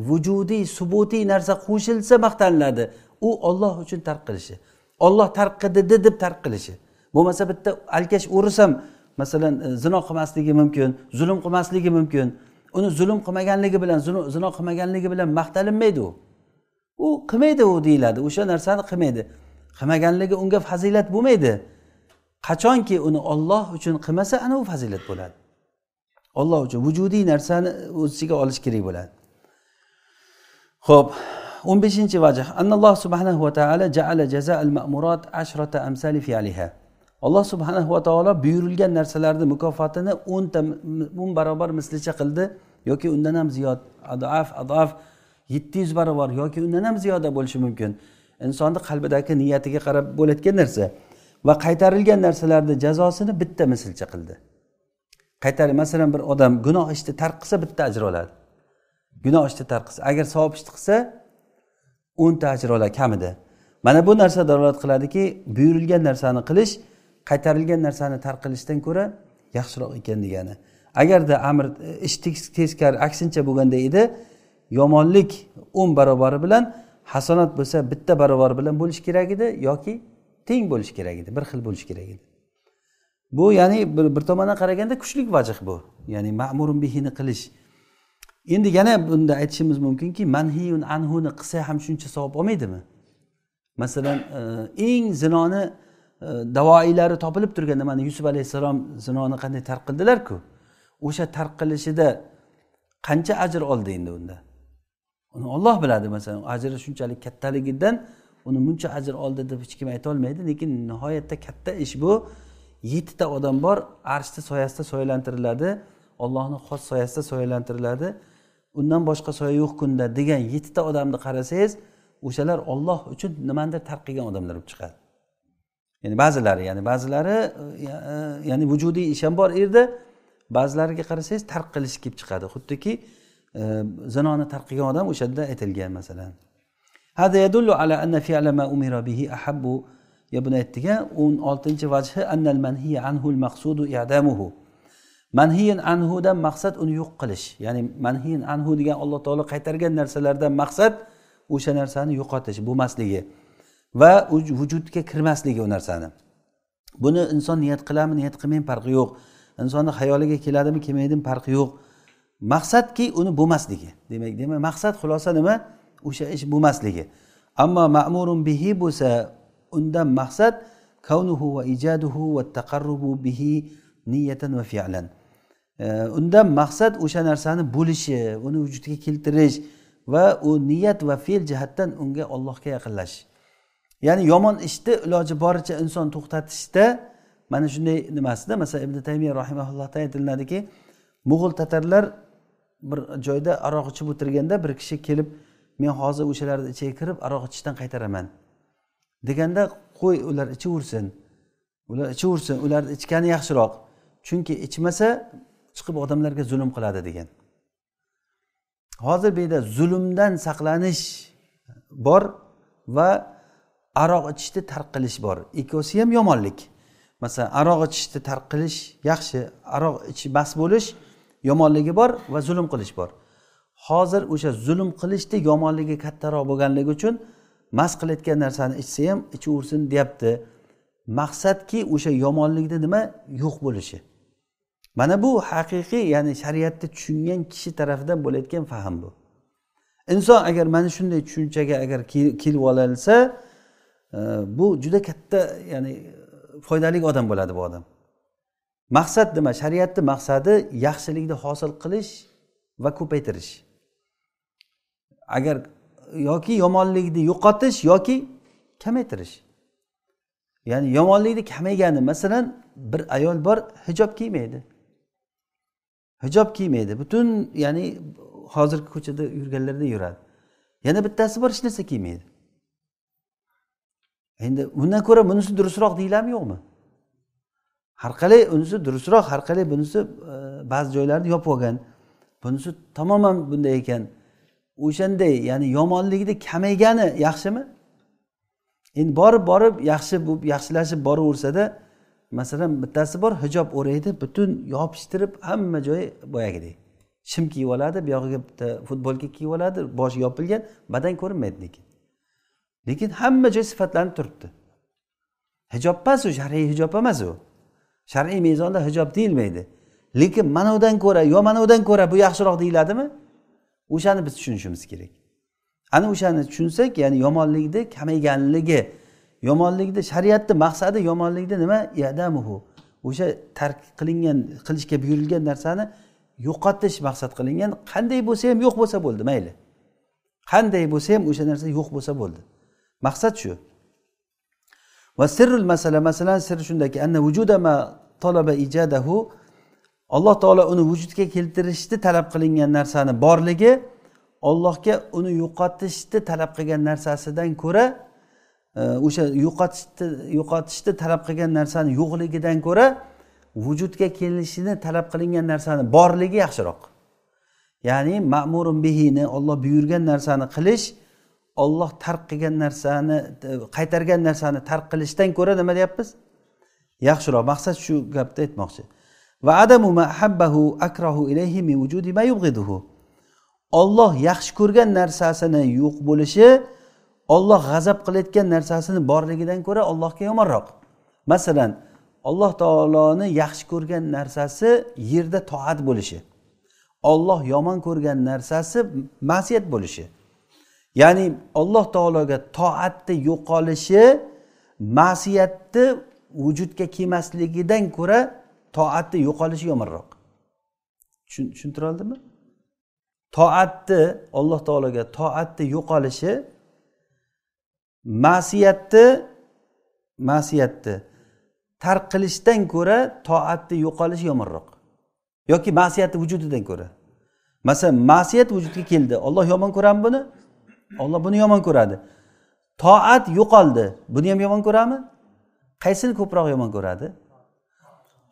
vujudiy subutiy narsa qo'shilsa maqtaniladi u olloh uchun tarqilishi olloh tarqidi deb tarqilishi bo'lmasa bitta alkash o'ris ham masalan e, zino qilmasligi mumkin zulm qilmasligi mumkin uni zulm qilmaganligi bilan zino qilmaganligi bilan maqtalinmaydi u u qilmaydi u deyiladi o'sha narsani qilmaydi qilmaganligi unga fazilat bo'lmaydi qachonki uni olloh uchun qilmasa ana u fazilat bo'ladi olloh uchun vujudiy narsani o'z ichiga olish kerak bo'ladi ho'p o'n beshinchi vajh annalloh subhanahu va taolo jaala jaza al mamurot ashrata amsali fi alloh subhanahu va taolo buyurilgan narsalarni mukofotini o'nta o'n barobar mislicha qildi yoki undan ham ziyod adaf adaf yetti yuz barobar yoki undan ham ziyoda bo'lishi mumkin insonni qalbidagi niyatiga qarab bo'layotgan narsa va qaytarilgan narsalarni jazosini bitta mislcha qildi qaytarib masalan bir odam gunoh ishni tark qilsa bitta ajr oladi gunoh ishni tark qilsa agar savob ishni qilsa o'nta ajr oladi kamida mana bu narsa dalolat qiladiki buyurilgan narsani qilish qaytarilgan narsani tark qilishdan ko'ra yaxshiroq ekan degani agarda amr ish teskari aksincha bo'lganda edi yomonlik o'n barobari bilan hasanat bo'lsa bitta barobar bilan bo'lishi kerak edi yoki teng bo'lishi kerak edi bir xil bo'lishi kerak edi bu ya'ni bir, bir tomondan qaraganda kuchli vajih bu ya'ni ma'murun bihini qilish endi yana bunda aytishimiz mumkinki manhiyun anhuni qilsa ham shuncha savob olmaydimi masalan e, eng zinoni e, davoiylari topilib turganda mana yusuf alayhissalom zinoni qanday tark qildilarku o'sha tark qilishida qancha ajr oldi endi unda uni olloh biladi masalan ajri shunchalik kattaligidan uni buncha ajr oldi deb hech kim aytolmaydi lekin nihoyatda katta ish bu yettita odam bor arshni soyasida soyalantiriladi ollohni xos soyasida soyalantiriladi undan boshqa soya yo'q kunda degan yettita odamni qarasangiz o'shalar olloh uchun nimanidir tark qilgan odamlar bo'lib chiqadi ya'ni ba'zilari ya'ni ba'zilari e, ya'ni vujudiy ish ham bor erda ba'zilariga qarasangiz tark qilish kelib chiqadi xuddiki e, zinoni tark qilgan odam o'shanda aytilgan masalan ya buni aytdika o'n oltinchi vajhi annal manhiy anhul maqsudu i'damuhu manhiyin anhudan maqsad uni yo'q qilish ya'ni manhiyin anhu degan alloh taolo qaytargan narsalardan maqsad o'sha narsani yo'qotish bo'lmasligi va vujudga kirmasligi u narsani buni inson niyat qiladimi niyat qilmaymi farqi yo'q insonni xayoliga keladimi kelmaydimi farqi yo'q maqsadki uni bo'lmasligi demak demak maqsad xulosa nima o'sha ish bo'lmasligi ammo ma'murun bihi bo'lsa undan maqsad kavnuhu va ijaduhu va taqarrubu bihi niyatan va fi'lan e, undan maqsad o'sha narsani bo'lishi uni vujudga keltirish va u niyat va fe'l jihatdan unga ollohga yaqinlashish ya'ni yomon ishni iloji boricha inson to'xtatishda mana shunday nimasida masalan ibn taymiya rahimaullohda aytilinadiki mo'g'ul tatarlar bir joyda aroq ichib o'tirganda bir kishi kelib men hozir o'shalarni ichiga kirib aroq ichishdan qaytaraman deganda qo'y ular ichaversin ular ichaversin ularni ichgani yaxshiroq chunki ichmasa chiqib odamlarga zulm qiladi degan hozir bu yerda zulmdan saqlanish bor va aroq ichishni tark qilish bor ikkovsi ham yomonlik masalan aroq ichishni tark qilish yaxshi aroq ichib mast bo'lish yomonligi bor va zulm qilish bor hozir o'sha zulm qilishni yomonligi kattaroq bo'lganligi uchun mast qilayotgan narsani ichsa ham ichaversin deyapti maqsadki o'sha yomonlikni nima yo'q bo'lishi mana bu haqiqiy ya'ni shariatni tushungan kishi tarafidan bo'layotgan fahm bu inson agar mana shunday tushunchaga agar kelib ololsa e, bu juda katta ya'ni foydali odam bo'ladi bu odam maqsad nima shariatni maqsadi yaxshilikni hosil qilish va ko'paytirish agar yoki yomonlikni yo'qotish yoki kamaytirish ya'ni yomonlikni kamaygani masalan bir ayol bor hijob kiymaydi hijob kiymaydi butun ya'ni hozirgi ko'chada yurganlarda yuradi yana bittasi bor hech narsa kiymaydi endi undan ko'ra bunisi durustroq deyiladimi yo'qmi har qalay unisi durustroq har qalay bunisi e, ba'zi joylarni yopib olgan bunisi tamoman bunday ekan o'shanday ya'ni yomonlikni kamaygani yaxshimi endi borib borib yaxshi bo'lib yaxshilashib boraversada masalan bittasi bor hijob o'raydi butun yopishtirib hamma joyi boyagidek shim kiyib oladi buyog'iga bitta futbolka kiyib oladi boshi yopilgan badan ko'rinmaydi lekin lekin hamma joy sifatlanib turibdi hijob emas u shar'iy hijob emas u shar'iy mezonda hijob deyilmaydi lekin manavidan ko'ra yo manavidan ko'ra bu yaxshiroq deyiladimi o'shani biz tushunishimiz kerak ana o'shani tushunsak ya'ni yomonlikni kamayganligi yomonlikni shariatni maqsadi yomonlikni nima yadamuhu o'sha tark qilingan qilishga buyurilgan narsani yo'qotish maqsad qilingan qanday bo'lsa ham yo'q bo'lsa bo'ldi mayli qanday bo'lsa ham o'sha narsa yo'q bo'lsa bo'ldi maqsad shu va sirrul masala masalan sir shundaki anna vujudama talaba ijadahu alloh taolo uni vujudga keltirishni talab qilingan narsani borligi ollohga uni yo'qotishni talab qilgan narsasidan ko'ra e, o'sha yo'qotishni yo'qotishni talab qilgan narsani yo'qligidan ko'ra vujudga kelishini talab qilingan narsani borligi yaxshiroq ya'ni ma'murun bihini olloh buyurgan narsani qilish olloh tark qilgan narsani e, qaytargan narsani tark qilishdan ko'ra nima deyapmiz yaxshiroq maqsad shu gapni aytmoqchi va adamu akrahu ilayhi min ma yubghiduhu olloh yaxshi ko'rgan narsasini yo'q bo'lishi olloh g'azab qilayotgan narsasini borligidan ko'ra ollohga yomonroq masalan alloh taoloni yaxshi ko'rgan narsasi yerda toat bo'lishi olloh yomon ko'rgan narsasi ma'siyat bo'lishi ya'ni alloh taologa toatni yo'qolishi ma'siyatni vujudga kelmasligidan ko'ra toatni yo'qolishi yomonroq tushuntirildimi toatni alloh taologa toatni yo'qolishi ma'siyatni ma'siyatni tark qilishdan ko'ra toatni yo'qolishi yomonroq yoki ma'siyatni vujudidan ko'ra masalan ma'siyat vujudga keldi olloh yomon ko'radimi buni olloh buni yomon ko'radi toat yo'qoldi buni ham yomon ko'radimi qaysini ko'proq yomon ko'radi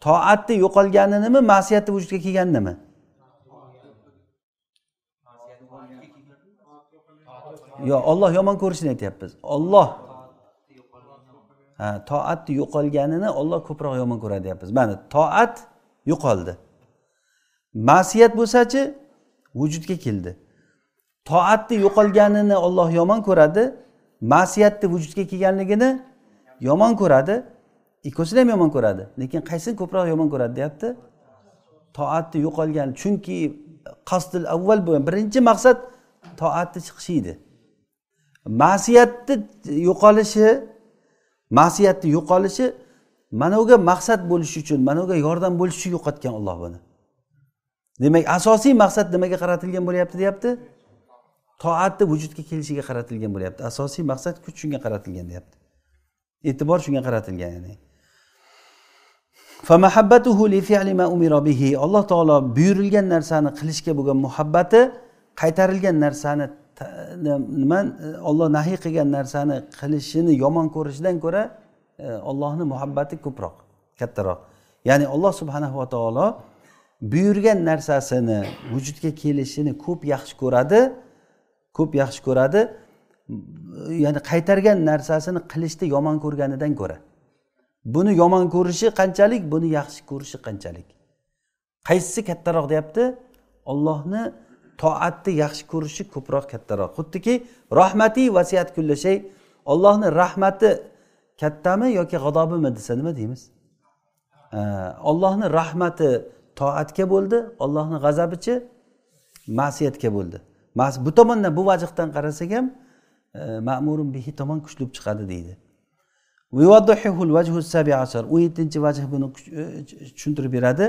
toatni yo'qolganinimi ma'siyatni vujudga kelganinimi yo'q yo olloh yomon ko'rishini aytyapmiz olloh ha toatni yo'qolganini olloh ko'proq yomon ko'radi deyapmiz mana toat yo'qoldi ma'siyat bo'lsachi vujudga keldi toatni yo'qolganini olloh yomon ko'radi ma'siyatni vujudga kelganligini yomon ko'radi ikkovsini e, ham yomon ko'radi lekin qaysini ko'proq yomon ko'radi deyapti toatni yo'qolgan chunki qasdil avval bo'lgan birinchi maqsad toatni chiqishi edi ma'siyatni yo'qolishi ma'siyatni yo'qolishi manavga maqsad bo'lishi uchun manavga yordam bo'lishi uchun yo'qotgan olloh buni demak asosiy maqsad nimaga qaratilgan bo'lyapti deyapti toatni vujudga kelishiga qaratilgan bo'lyapti asosiy maqsad kuch shunga qaratilgan deyapti e'tibor shunga qaratilgan ya'ni alloh taolo buyurilgan narsani qilishga bo'lgan muhabbati qaytarilgan narsani nima olloh nahiy qilgan narsani qilishini yomon ko'rishdan ko'ra ollohni e, muhabbati ko'proq kattaroq ya'ni olloh subhanava taolo buyurgan narsasini vujudga kelishini ko'p yaxshi ko'radi ko'p yaxshi ko'radi ya'ni qaytargan narsasini qilishni yomon ko'rganidan ko'ra buni yomon ko'rishi qanchalik buni yaxshi ko'rishi qanchalik qaysisi kattaroq deyapti ollohni toatni yaxshi ko'rishi ko'proq kattaroq xuddiki rahmati vasiyat kullashay ollohni rahmati kattami yoki g'adobimi desa nima deymiz ollohni rahmati toatga bo'ldi ollohni g'azabichi ma'siyatga bo'ldi bu tomondan bu vajihdan qarasak ham ma'murun bihi tomon kuchlib chiqadi deydi u yettinchi vajh buni e, tushuntirib beradi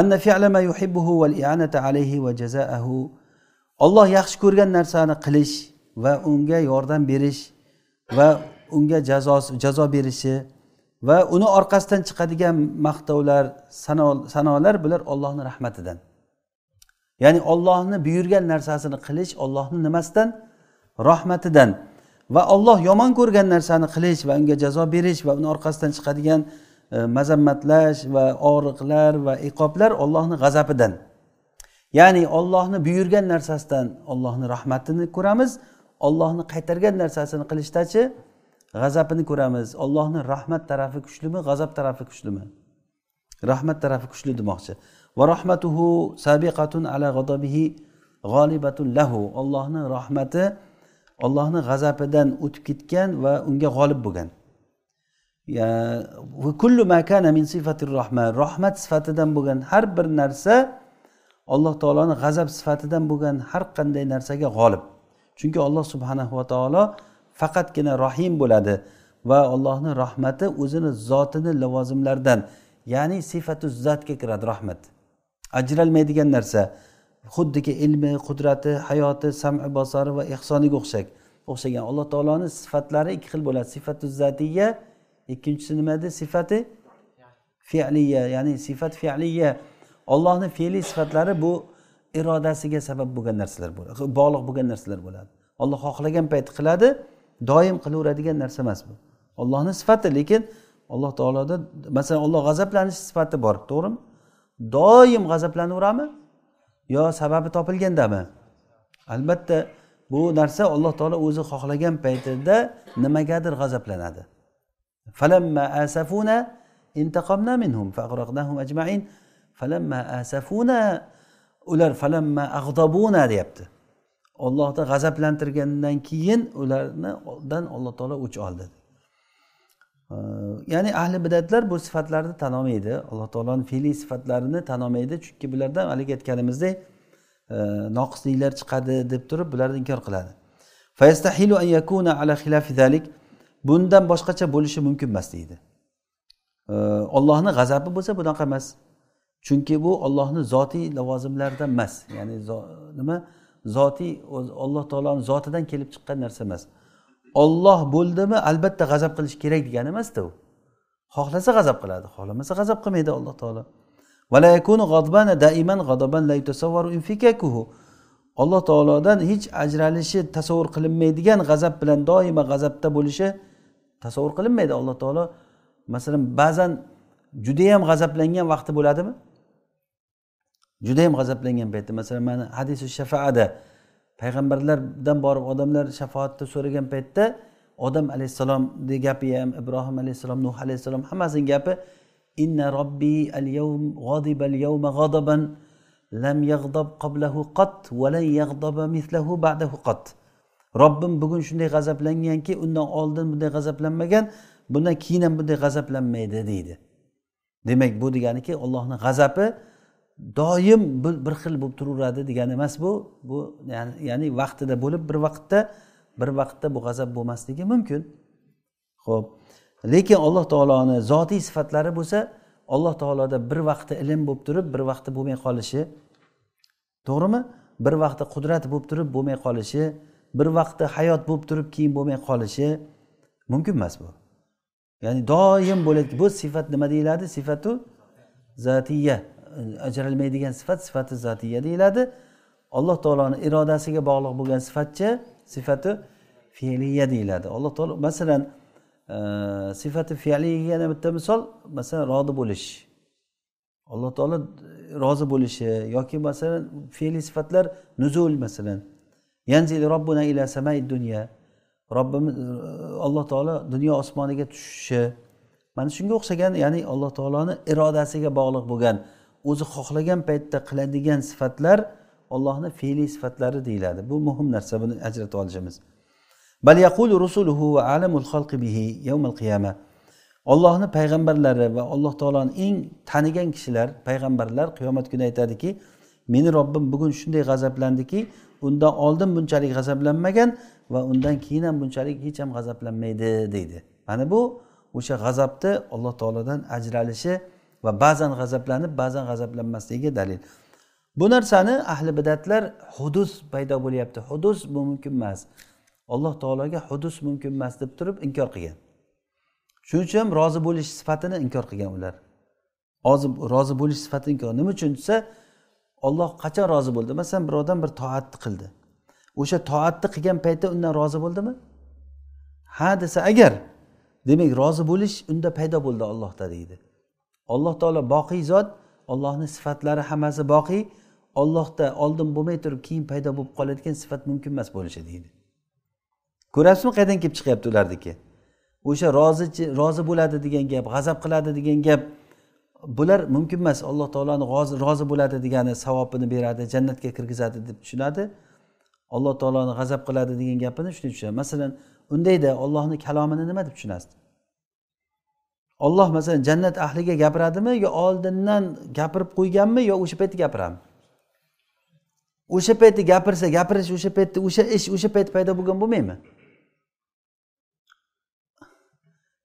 anna yuhibbuhu i'anata alayhi olloh yaxshi ko'rgan narsani qilish va unga yordam berish va unga jazosi jazo berishi va uni orqasidan chiqadigan maqtovlar sanolar bular ollohni rahmatidan ya'ni ollohni buyurgan narsasini qilish ollohni nimasidan rahmatidan va olloh yomon ko'rgan narsani qilish va unga jazo berish va uni orqasidan chiqadigan e, mazammatlash va og'riqlar va iqoblar ollohni g'azabidan ya'ni ollohni buyurgan narsasidan ollohni rahmatini ko'ramiz ollohni qaytargan narsasini qilishdachi g'azabini ko'ramiz ollohni rahmat tarafi kuchlimi g'azab tarafi kuchlimi rahmat tarafi kuchli demoqchi va rahmatuhu sabiqatun ala g'odobihi g'olibatun lahu ollohni rahmati ollohni g'azabidan o'tib ketgan va unga g'olib bo'lgan kullu min rohmat rahmat sifatidan bo'lgan har bir narsa alloh taoloni g'azab sifatidan bo'lgan har qanday narsaga g'olib chunki alloh subhanahu va taolo faqatgina rohim bo'ladi va allohni rahmati o'zini zotini lavozimlaridan ya'ni sifatu zatga kiradi rahmat ajralmaydigan narsa xuddiki ilmi qudrati hayoti sami bosari va ehsoniga o'xshag o'xshagan alloh taoloni sifatlari ikki xil bo'ladi sifatu zatiya ikkinchisi nima edi sifati fe'liya ya'ni sifat fe'liya ollohni fe'liy sifatlari bu irodasiga sabab bo'lgan narsalar bo'ladi bog'liq bo'lgan narsalar bo'ladi olloh xohlagan payt qiladi doim qilaveradigan narsa emas bu ollohni sifati lekin alloh taoloda masalan olloh g'azablanish sifati bor to'g'rimi doim g'azablanaveradimi yo sababi topilgandami albatta bu narsa alloh taolo o'zi xohlagan paytida nimagadir g'azablanadi falamma asafuna minhum ajmain falamma asafuna ular falamma ag'dabuna deyapti ollohni g'azablantirgandan keyin ularni oldan alloh taolo o'ch oldi ya'ni ahli bidatlar bu sifatlarni tan olmaydi alloh taoloni fe'liy sifatlarini tan olmaydi chunki bulardan haligi aytganimizdek noqisliklar chiqadi deb turib bularni inkor qiladi an yakuna ala zalik bundan boshqacha bo'lishi mumkin emas deydi ollohni g'azabi bo'lsa bunaqa emas chunki bu ollohni zotiy lavozimlaridan emas ya'ni nima zotiy alloh taoloni zotidan kelib chiqqan narsa emas olloh bo'ldimi albatta g'azab qilish kerak degani emasda u xohlasa g'azab qiladi xohlamasa g'azab qilmaydi alloh taolo alloh taolodan hech ajralishi tasavvur qilinmaydigan g'azab bilan doimo g'azabda bo'lishi tasavvur qilinmaydi alloh taolo masalan ba'zan judayam g'azablangan vaqti bo'ladimi judayam g'azablangan paytda masalan mana hadisi shafaada payg'ambarlardan borib odamlar shafoatni so'ragan paytda odam alayhissalomni gapi ham ibrohim alayhissalom nuh alayhissalom hammasini gapi inna robbi al yavm al yawma g'odaban lam yag'dob qablahu qat va lan yag'doba mislahu ba'dahu qat robbim bugun shunday g'azablanganki undan oldin bunday g'azablanmagan bundan keyin ham bunday g'azablanmaydi deydi demak bu deganiki ollohni g'azabi doim bir xil bo'lib turaveradi degani emas bu bu ya'ni vaqtida bo'lib bir vaqtda bir vaqtda bu g'azab bo'lmasligi mumkin ho'p lekin alloh taoloni zotiy sifatlari bo'lsa alloh taoloda bir vaqtda ilm bo'lib turib bir vaqtda bo'lmay qolishi to'g'rimi bir vaqtda qudrat bo'lib turib bo'lmay qolishi bir vaqtda hayot bo'lib turib keyin bo'lmay qolishi mumkin emas bu ya'ni doim bo'ladi bu sifat nima deyiladi sifatu zatiya ajralmaydigan sifat sifati zotiya deyiladi alloh taoloni irodasiga bog'liq bo'lgan sifatchi sifati fe'liya deyiladi alloh taolo masalan e, sifati fe'liyaga yana bitta misol masalan rozi bo'lish alloh taolo rozi bo'lishi yoki masalan fe'li sifatlar nuzul masalan yanzil robbuna ila samay dunya robbimiz alloh taolo dunyo osmoniga tushishi mana shunga o'xshagan ya'ni alloh taoloni irodasiga bog'liq bo'lgan o'zi xohlagan paytda qiladigan sifatlar ollohni fe'liy sifatlari deyiladi bu muhim narsa buni ajratib olishimiz bal yaqulu rusuluhu va alamul bihi ollohni payg'ambarlari va alloh taoloni eng tanigan kishilar payg'ambarlar qiyomat kuni aytadiki meni robbim bugun shunday g'azablandiki undan oldin bunchalik g'azablanmagan va undan keyin ham bunchalik hech ham g'azablanmaydi deydi mana bu o'sha g'azabni alloh taolodan ajralishi va ba'zan g'azablanib ba'zan g'azablanmasligiga dalil bu narsani ahli bidatlar hudus paydo bo'lyapti hudus bu mumkin emas alloh taologa hudus mumkin emas deb turib inkor qilgan shuning uchun ham rozi bo'lish sifatini inkor qilgan ular rozi bo'lish sifati inkor nima uchun desa olloh qachon rozi bo'ldi masalan bir odam bir toatni qildi o'sha toatni qilgan paytda undan rozi bo'ldimi ha desa agar demak rozi bo'lish unda paydo bo'ldi ollohda deydi alloh taolo boqiy zot ollohni sifatlari hammasi boqiy ollohda oldin bo'lmay turib keyin paydo bo'lib qoladigan sifat mumkin emas bo'lishi deydi ko'rasizmi qayerdan kelib chiqyapti ularniki o'sha rozi rozi bo'ladi degan gap g'azab qiladi degan gap bular mumkin emas alloh taoloni rozi bo'ladi degani savobini beradi jannatga kirgizadi deb tushunadi alloh taoloni g'azab qiladi degan gapini shunday tushunadi masalan undayda ollohni kalomini nima deb tushunasiz olloh masalan jannat ahliga gapiradimi yo oldindan gapirib qo'yganmi yo o'sha payti gapiradimi o'sha payti gapirsa gapirish o'sha paytda o'sha ish o'sha payt paydo bo'lgan bo'lmaymi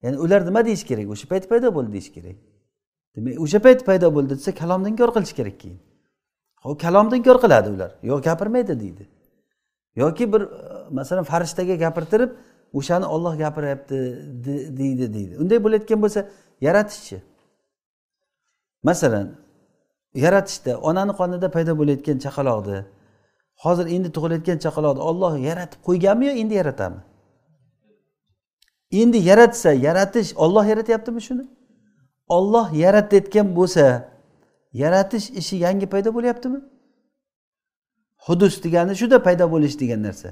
ya'ni ular nima deyish kerak o'sha payt paydo bo'ldi deyish kerak demak o'sha payt paydo bo'ldi desa kalomni inkor qilish kerak keyin ho kalomni inkor qiladi ular yo'q gapirmaydi deydi yoki bir masalan farishtaga gapirtirib o'shani olloh gapiryapti deydi deydi unday bo'layotgan bo'lsa yaratishchi masalan yaratishda onani qonida paydo bo'layotgan chaqaloqni hozir endi tug'ilayotgan chaqaloqni olloh yaratib qo'yganmi yo endi yaratadimi endi yaratsa yaratish olloh yaratyaptimi shuni olloh yaratayotgan bo'lsa yaratish ishi yangi paydo bo'lyaptimi hudus degani shuda paydo bo'lish degan narsa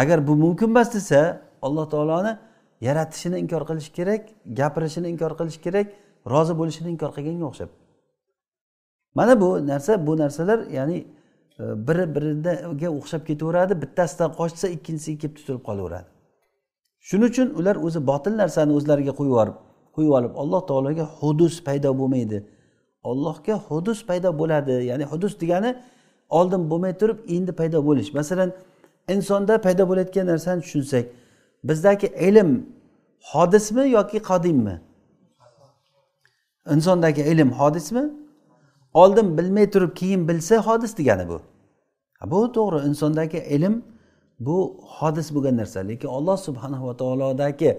agar bu mumkin emas desa alloh taoloni yaratishini inkor qilish kerak gapirishini inkor qilish kerak rozi bo'lishini inkor qilganga o'xshab mana bu narsa bu narsalar ya'ni e, biri biriga o'xshab ketaveradi bittasidan qochsa ikkinchisiga kelib tutilib qolaveradi shuning uchun ular o'zi botil narsani o'zlariga qo'yib yuborib qo'yib olib alloh taologa hudus paydo bo'lmaydi ollohga hudus paydo bo'ladi ya'ni hudus degani oldin bo'lmay turib endi paydo bo'lish masalan insonda paydo bo'layotgan narsani tushunsak bizdagi ilm hodismi yoki qadimmi insondagi ilm hodismi oldin bilmay turib keyin bilsa hodis degani bu bu to'g'ri insondagi ilm bu hodis bo'lgan narsa lekin olloh va taolodagi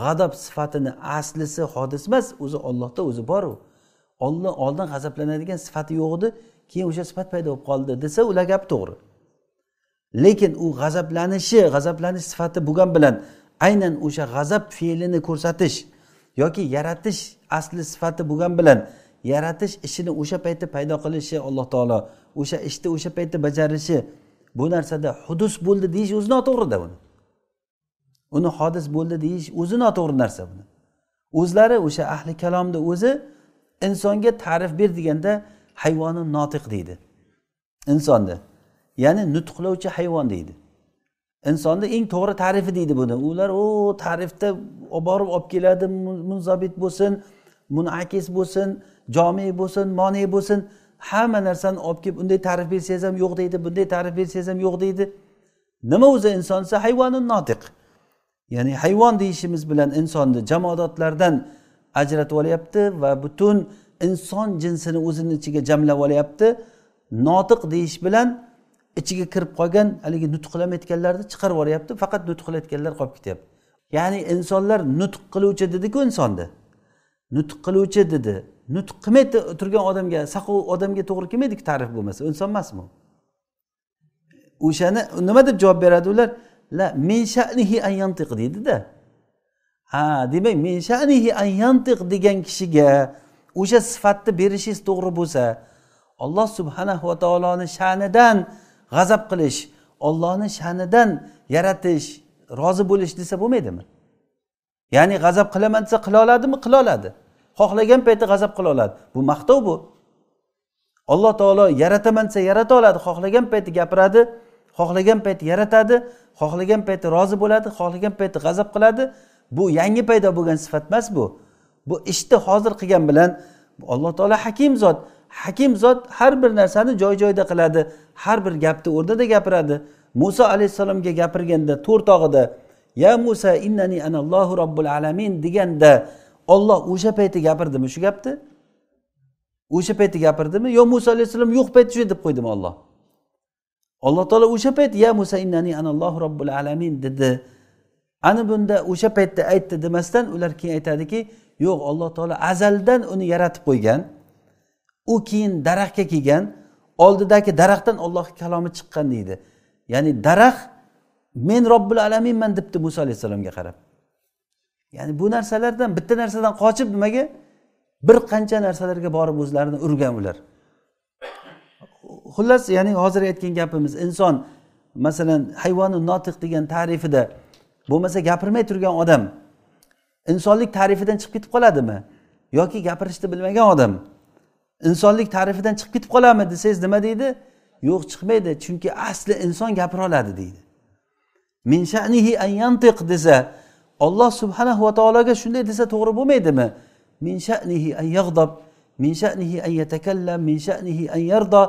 g'adab sifatini aslisi hodis emas o'zi ollohda o'zi boru olloh oldin g'azablanadigan sifati yo'q edi keyin o'sha sifat paydo bo'lib qoldi desa ular gap to'g'ri lekin u g'azablanishi g'azablanish sifati bo'lgan bilan aynan o'sha g'azab fe'lini ko'rsatish yoki yaratish asli sifati bo'lgan bilan yaratish ishini o'sha paytda paydo qilishi alloh taolo o'sha ishni o'sha paytda bajarishi bu narsada hudus bo'ldi deyish o'zi noto'g'rida buni uni hodis bo'ldi deyish o'zi noto'g'ri narsa buni o'zlari o'sha ahli kalomni o'zi insonga ta'rif ber deganda hayvoni notiq deydi insonni ya'ni nutqlovchi hayvon deydi insonni eng to'g'ri tarifi deydi buni ular u tarifda olib borib olib keladi munzobit bo'lsin munakis bo'lsin jomiy bo'lsin moniy bo'lsin hamma narsani olib kelib unday ta'rif bersangiz ham yo'q deydi bunday ta'rif bersangiz ham yo'q deydi nima o'zi inson desa hayvonu notiq ya'ni hayvon deyishimiz bilan insonni jamodotlardan ajratib olyapti va butun inson jinsini o'zini ichiga jamlab olyapti notiq deyish bilan ichiga kirib qolgan haligi nutq qilmayotganlarni chiqarib yuboryapti faqat nutq qilayotganlar qolib ketyapti ya'ni insonlar nutq qiluvchi dediku insonni nutq qiluvchi dedi nutq qilmay turgan odamga saqov odamga to'g'ri kelmaydiku ta'rif bo'lmasa inson emasmi o'shani nima deb javob beradi ular la min sha'nihi an yantiq deydida ha demak min sha'nihi an yantiq degan kishiga o'sha sifatni berishingiz to'g'ri bo'lsa alloh subhanahu va taoloni sha'nidan g'azab qilish ollohni sha'nidan yaratish rozi bo'lish desa bo'lmaydimi ya'ni g'azab qilaman desa qila oladimi qila oladi xohlagan payti g'azab qila oladi bu maqtov bu alloh taolo yarataman desa yarata oladi xohlagan payti gapiradi xohlagan payti yaratadi xohlagan payti rozi bo'ladi xohlagan payti g'azab qiladi bu yangi paydo bo'lgan sifat emas bu bu ishni hozir qilgan bilan alloh taolo hakim zot hakim zot har bir narsani joy joyida qiladi har bir gapni o'rnida gapiradi muso alayhissalomga gapirganda to'rtog'ida ya musa innani anallohu robbil alamin deganda olloh o'sha payti gapirdimi shu gapni o'sha payti gapirdimi yo muso alayhissalom yo'q paytda shunday deb qo'ydimi olloh alloh taolo o'sha payt ya musa innani anallohu robbil alamin dedi ana bunda o'sha paytda aytdi demasdan ular keyin aytadiki yo'q alloh taolo azaldan uni yaratib qo'ygan u keyin daraxtga kelgan oldidagi daraxtdan ollohni kalomi chiqqan deydi ya'ni daraxt men robbil alaminman debdi muso alayhissalomga qarab ya'ni bu narsalardan bitta narsadan qochib nimaga bir qancha narsalarga borib o'zlarini urgan ular xullas ya'ni hozir aytgan gapimiz inson masalan hayvonu notiq degan tarifida bo'lmasa gapirmay turgan odam insonlik tarifidan chiqib ketib qoladimi yoki gapirishni bilmagan odam insonlik tarifidan chiqib ketib qolami desangiz nima deydi yo'q chiqmaydi chunki asli inson gapira oladi deydi min shanihi an yantiq desa olloh subhanahu va taologa shunday desa to'g'ri bo'lmaydimi min shanihi an yag'dob min shanihi an yatakallam min shanihi an yardo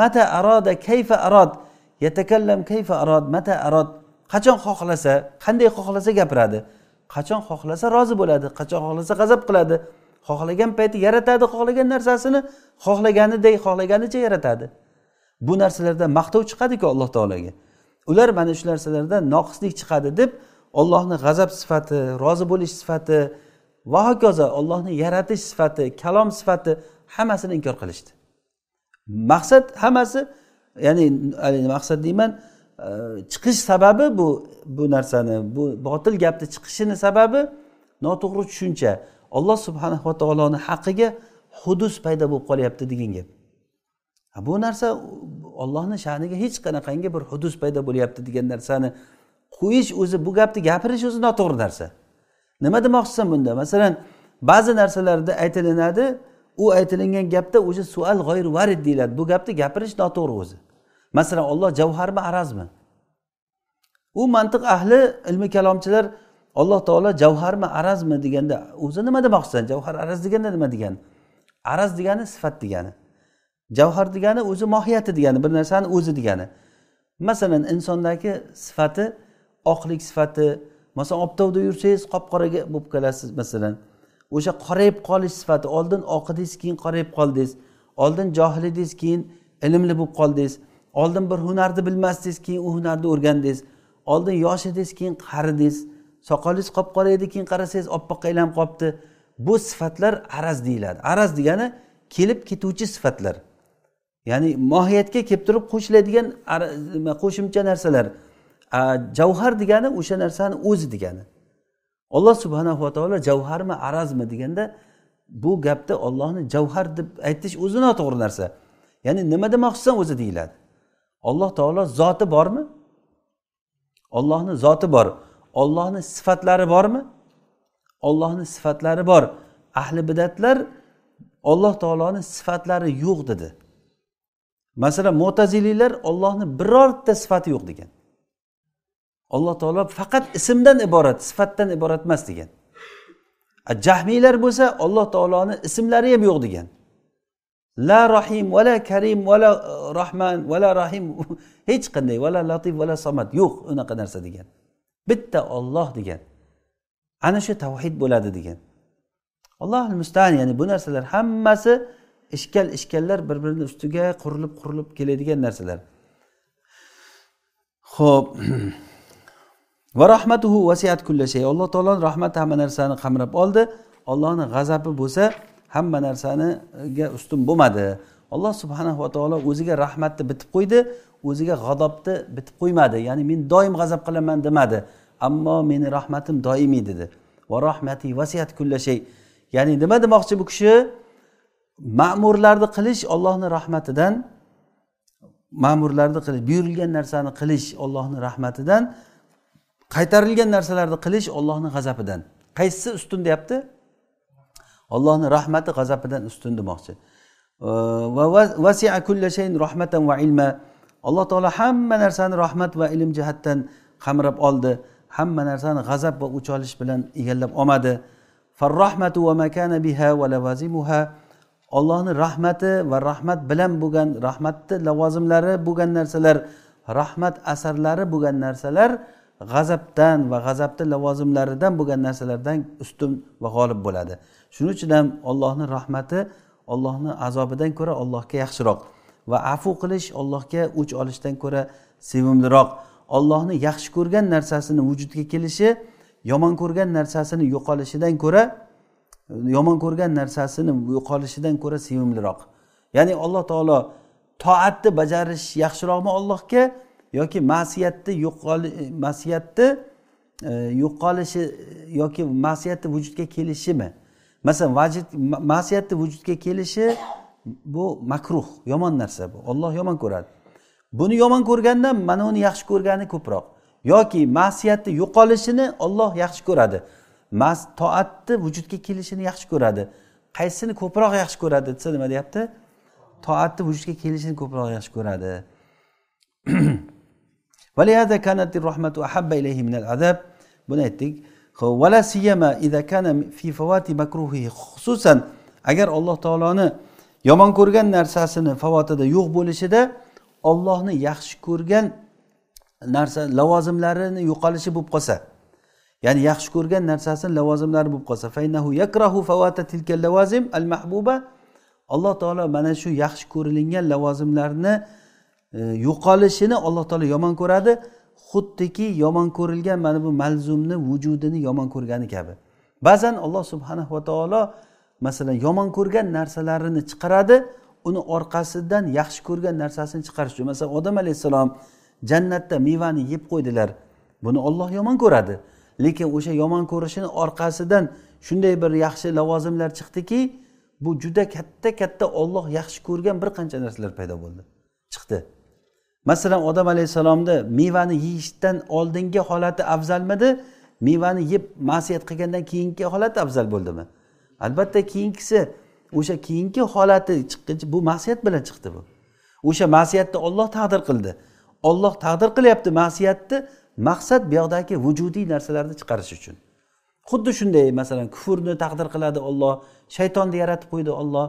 mata aroda kayfa arod yatakallam kayfa arod mata arod qachon xohlasa qanday xohlasa gapiradi qachon xohlasa rozi bo'ladi qachon xohlasa g'azab qiladi xohlagan payti yaratadi xohlagan narsasini xohlaganiday xohlaganicha yaratadi bu narsalardan maqtov chiqadiku alloh taologa ular mana shu narsalardan noqislik chiqadi deb ollohni g'azab sifati rozi bo'lish sifati va hokazo ollohni yaratish sifati kalom sifati hammasini inkor qilishdi maqsad hammasi ya'ni maqsad deyman e, chiqish sababi bu bu narsani bu botil gapni chiqishini sababi noto'g'ri tushuncha olloh subhanava taoloni haqqiga hudus paydo bo'lib qolyapti degan gap bu narsa ollohni sha'niga hech qanaqangi bir hudus paydo bo'lyapti degan narsani qo'yish o'zi bu gapni gapirish o'zi noto'g'ri narsa nima demoqchisan bunda masalan ba'zi narsalarda aytilinadi u aytilingan gapda o'sha sual g'oyir varid deyiladi bu gapni gapirish noto'g'ri o'zi masalan olloh javharmi arazmi u mantiq ahli ilmi kalomchilar alloh taolo javharmi arazmi deganda o'zi nima demoqchisan javhar araz deganda nima degani araz degani sifat degani javhar degani o'zi mohiyati degani bir narsani o'zi degani masalan insondagi sifati oqlik sifati masalan obtovda yursangiz qop qoraga bo'lib qolasiz masalan o'sha qorayib qolish sifati oldin oq edingiz keyin qorayib qoldingiz oldin johil edingiz keyin ilmli bo'lib qoldingiz oldin bir hunarni bilmasdingiz keyin u hunarni o'rgandingiz oldin yosh edingiz keyin qaridingiz soqolingiz qop qora edi keyin qarasangiz oppoqqa aylanib qolibdi bu sifatlar araz deyiladi araz degani kelib ketuvchi sifatlar ya'ni mohiyatga kelib turib qo'shiladigan qo'shimcha narsalar javhar degani o'sha narsani o'zi degani olloh va taolo javharmi arazmi deganda bu gapda ollohni javhar deb aytish o'zi noto'g'ri narsa ya'ni nima demoqchisan o'zi deyiladi olloh taolo zoti bormi ollohni zoti bor ollohni sifatlari bormi ollohni sifatlari bor ahli bidatlar olloh taoloni sifatlari yo'q dedi masalan mo'taziliylar ollohni birorta sifati yo'q degan alloh taolo faqat ismdan iborat sifatdan iborat emas degan jahmiylar bo'lsa alloh taoloni ismlari ham yo'q degan la rohim vala karim vala rohman vala rohim hech qanday vala latif vala somat yo'q unaqa narsa degan bitta olloh degan ana shu tavhid bo'ladi degan alloh mustan ya'ni bu narsalar hammasi ishkal ishkallar bir birini ustiga qurilib qurilib keladigan narsalar ho'p [clears throat] va rahmatuhu vasiat kulla shay alloh taoloni rahmati hamma narsani qamrab oldi ollohni g'azabi bo'lsa hamma narsaniga ustun bo'lmadi alloh subhanava taolo o'ziga rahmatni bitib qo'ydi o'ziga g'azobni bitib qo'ymadi ya'ni men doim g'azab qilaman demadi ammo meni rahmatim doimiy dedi va rahmati vasiyat kullashay ya'ni nima demoqchi bu kishi ma'murlarni qilish ollohni rahmatidan ma'murlarni qilish buyurilgan narsani qilish ollohni rahmatidan qaytarilgan narsalarni qilish ollohni g'azabidan qaysisi ustun deyapti ollohni rahmati g'azabidan ustun demoqchi alloh taolo hamma narsani rahmat va ilm jihatdan qamrab oldi hamma narsani g'azab va o'ch olish bilan egallab olmadi ollohni rahmati va rahmat bilan bo'lgan rahmatni lavozimlari bo'lgan narsalar rahmat asarlari bo'lgan narsalar g'azabdan va g'azabni lavozimlaridan bo'lgan narsalardan ustun va g'olib bo'ladi shuning uchun ham ollohni rahmati ollohni azobidan ko'ra ollohga yaxshiroq va afu qilish ollohga o'ch olishdan ko'ra sevimliroq ollohni yaxshi ko'rgan narsasini vujudga kelishi yomon ko'rgan narsasini yo'qolishidan ko'ra yomon ko'rgan narsasini yo'qolishidan ko'ra sevimliroq ya'ni alloh taolo toatni bajarish yaxshiroqmi ollohga yoki ma'siyatni yo'qol ma'siyatni e, yo'qolishi yoki ma'siyatni vujudga kelishimi masalan vajid ma'siyatni vujudga kelishi bu makruh yomon narsa bu olloh yomon ko'radi buni yomon ko'rgandan mana uni yaxshi ko'rgani ko'proq yoki ma'siyatni yo'qolishini olloh yaxshi ko'radi mas toatni vujudga kelishini yaxshi ko'radi qaysini ko'proq yaxshi ko'radi desa nima deyapti toatni vujudga kelishini ko'proq yaxshi ko'radi [clears throat] buni aytdik kana fi makruhi xususan agar alloh taoloni yomon ko'rgan narsasini favotida yo'q bo'lishida ollohni yaxshi ko'rgan narsa lavozimlarini yo'qolishi bo'lib qolsa ya'ni yaxshi ko'rgan narsasini lavozimlari bo'lib qolsa yakrahu tilkal al mahbuba alloh taolo mana shu yaxshi ko'rilingan lavozimlarni e, yo'qolishini alloh taolo yomon ko'radi xuddiki yomon ko'rilgan mana bu malzumni vujudini yomon ko'rgani kabi ba'zan alloh subhanahu va taolo masalan yomon ko'rgan narsalarini chiqaradi uni orqasidan yaxshi ko'rgan narsasini chiqarish uchun masalan odam alayhissalom jannatda mevani yeb qo'ydilar buni olloh yomon ko'radi lekin o'sha yomon ko'rishini orqasidan shunday bir yaxshi lavozimlar chiqdiki bu juda katta katta olloh yaxshi ko'rgan bir qancha narsalar paydo bo'ldi chiqdi masalan odam alayhissalomni mevani yeyishdan oldingi holati afzalmidi mevani yeb masiyat qilgandan keyingi holati afzal bo'ldimi albatta keyingisi o'sha keyingi holati chiqquncha bu masiyat bilan chiqdi bu o'sha masiyatni olloh taqdir qildi olloh taqdir qilyapti masiyatni maqsad bu yoqdagi vujudiy narsalarni chiqarish uchun xuddi shunday masalan kufrni taqdir qiladi olloh shaytonni yaratib qo'ydi olloh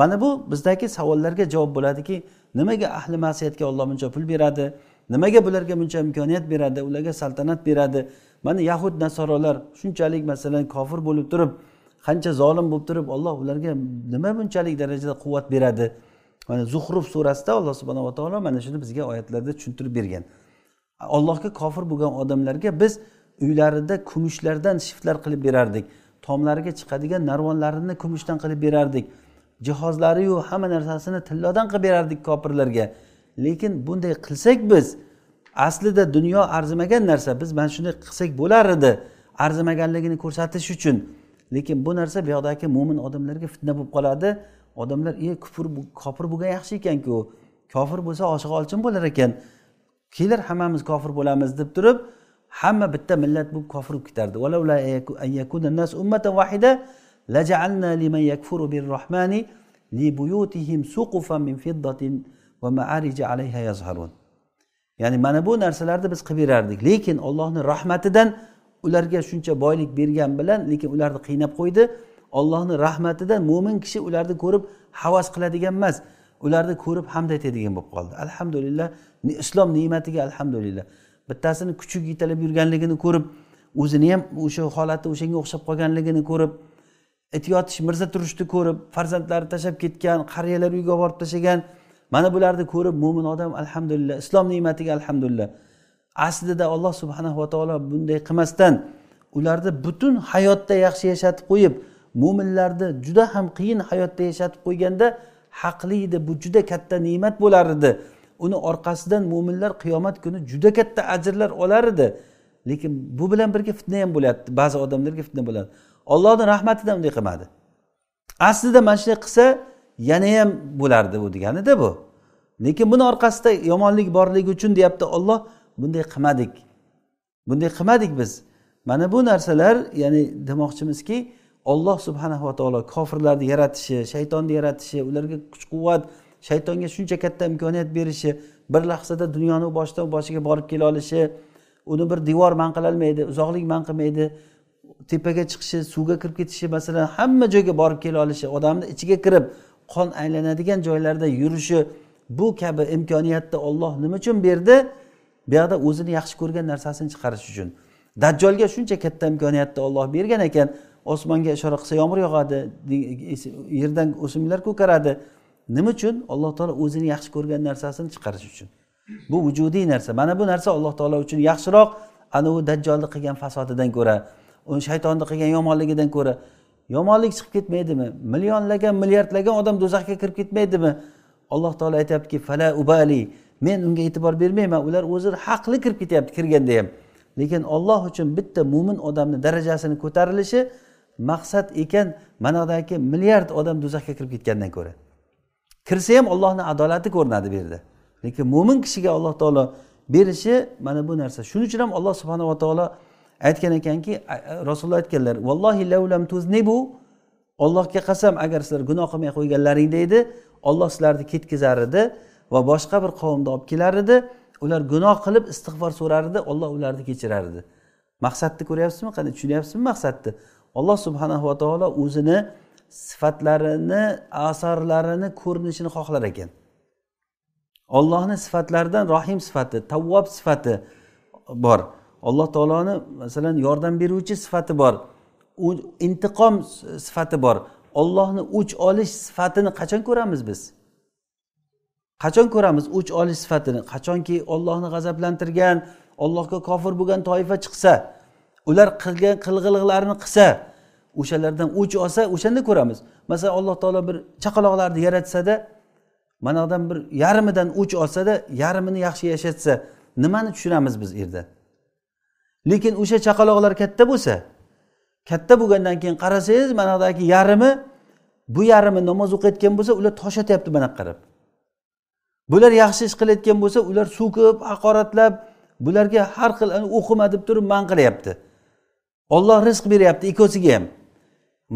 mana bu bizdagi savollarga javob bo'ladiki nimaga ahli masiyatga olloh buncha pul beradi nimaga bularga buncha imkoniyat beradi ularga saltanat beradi mana yahud nasorolar shunchalik masalan kofir bo'lib turib qancha zolim bo'lib turib olloh ularga nima bunchalik darajada quvvat beradi mana zuhruf surasida alloh subhanava taolo mana shuni bizga oyatlarda tushuntirib bergan allohga kofir bo'lgan odamlarga biz uylarida kumushlardan shiftlar qilib berardik tomlariga chiqadigan narvonlarini kumushdan qilib berardik jihozlariyu hamma narsasini tillodan qilib berardik kofirlarga lekin bunday qilsak biz aslida dunyo arzimagan narsa biz mana shunday qilsak bo'lar edi arzimaganligini ko'rsatish uchun lekin bu narsa bu yoqdagi mo'min odamlarga fitna bo'lib qoladi odamlar e kufr kofir bo'lgan yaxshi ekanku kofir bo'lsa oshiq olchin bo'lar ekan kelar hammamiz kofir bo'lamiz deb turib hamma bitta millat bo'lib kofir bo'lib ketardi لجعلنا لمن يكفر بالرحمن لبيوتهم سقفا من فضة ومعارج عليها يظهرون ya'ni mana bu narsalarni biz qilib berardik lekin ollohni rahmatidan ularga shuncha boylik bergan bilan lekin ularni qiynab qo'ydi ollohni rahmatidan mo'min kishi ularni ko'rib havas qiladigan emas ularni ko'rib hamd aytadigan bo'lib qoldi alhamdulillah islom ne'matiga alhamdulillah bittasini kuchuk yetalab yurganligini ko'rib o'zini ham o'sha holati o'shanga o'xshab qolganligini ko'rib it yotish mirza turishni ko'rib farzandlari tashlab ketgan qariyalar uyga olib borib tashlagan mana bularni ko'rib mo'min odam alhamdulillah islom ne'matiga alhamdulillah aslida alloh va taolo bunday qilmasdan ularni butun hayotda yaxshi yashatib qo'yib mo'minlarni juda ham qiyin hayotda yashatib qo'yganda haqli edi bu juda katta ne'mat bo'lar edi uni orqasidan mo'minlar qiyomat kuni juda katta ajrlar olar edi lekin bu bilan birga fitna ham bo'lyapti ba'zi odamlarga fitna bo'ladi ollohni rahmatidan unday qilmadi aslida mana shunday qilsa yana ham bo'lardi bu deganida bu lekin buni orqasida yomonlik borligi uchun deyapti olloh bunday qilmadik bunday qilmadik biz mana bu narsalar ya'ni demoqchimizki olloh subhanahu va taolo kofirlarni yaratishi shaytonni yaratishi ularga kuch quvvat shaytonga shuncha katta imkoniyat berishi bir lahzada dunyoni boshidan boshiga borib kela olishi uni bir devor man qilolmaydi uzoqlik man qilmaydi tepaga chiqishi suvga kirib ketishi masalan hamma joyga borib kela olishi odamni ichiga kirib qon aylanadigan joylarda yurishi bu kabi imkoniyatni olloh nima uchun berdi bu yoqda o'zini yaxshi ko'rgan narsasini chiqarish uchun dajjolga shuncha katta imkoniyatni olloh bergan ekan osmonga ishora qilsa yomg'ir yog'adi yerdan o'simliklar ko'karadi nima uchun alloh taolo o'zini yaxshi ko'rgan narsasini chiqarish uchun bu vujudiy narsa mana bu narsa alloh taolo uchun yaxshiroq anavi dajjolni qilgan fasodidan ko'ra uni shaytonni qilgan yomonligidan ko'ra yomonlik chiqib ketmaydimi millionlagan milliardlagan odam do'zaxga kirib ketmaydimi alloh taolo aytyaptiki fala ubali men unga e'tibor bermayman ular o'zi haqli kirib ketyapti kirganda ham lekin olloh uchun bitta mo'min odamni darajasini ko'tarilishi maqsad ekan mana buyoqdagi milliard odam do'zaxga kirib ketgandan ko'ra kirsa ham ollohni adolati ko'rinadi bu yerda lekin mo'min kishiga alloh taolo berishi mana bu narsa shuning uchun ham alloh subhanava taolo aytgan ekanki rasululloh aytganlar vallohi lavlam tuznibu ollohga qasam agar sizlar gunoh qilmay qo'yganlaringda edi olloh sizlarni ketkazar edi va boshqa bir qavmni olib kelar edi ular gunoh qilib istig'for so'rar edi olloh ularni kechirar edi maqsadni ko'ryapsizmi qanday tushunyapsizmi maqsadni alloh subhanahu va taolo o'zini sifatlarini asarlarini ko'rinishini xohlar ekan ollohni sifatlaridan rohim sifati tavvob sifati bor alloh taoloni masalan yordam beruvchi sifati bor intiqom sifati bor ollohni o'ch olish sifatini qachon ko'ramiz biz qachon ko'ramiz o'ch olish sifatini qachonki ollohni g'azablantirgan ollohga kofir bo'lgan toifa chiqsa ular qilgan qilg'iliqlarini qilsa o'shalardan o'ch olsa o'shanda ko'ramiz masalan alloh taolo bir chaqaloqlarni yaratsada mana bir yarmidan o'ch olsada yarmini yaxshi yashatsa nimani tushunamiz biz u yerda lekin o'sha chaqaloqlar katta bo'lsa katta bo'lgandan keyin qarasangiz mana buyoqdagi yarimi bu yarimi namoz o'qiyotgan bo'lsa ular toshlatyapti mana qarab bular yaxshi ish qilayotgan bo'lsa ular so'kib haqoratlab bularga har xil o'qima deb turib man qilyapti olloh rizq beryapti ikkovsiga ham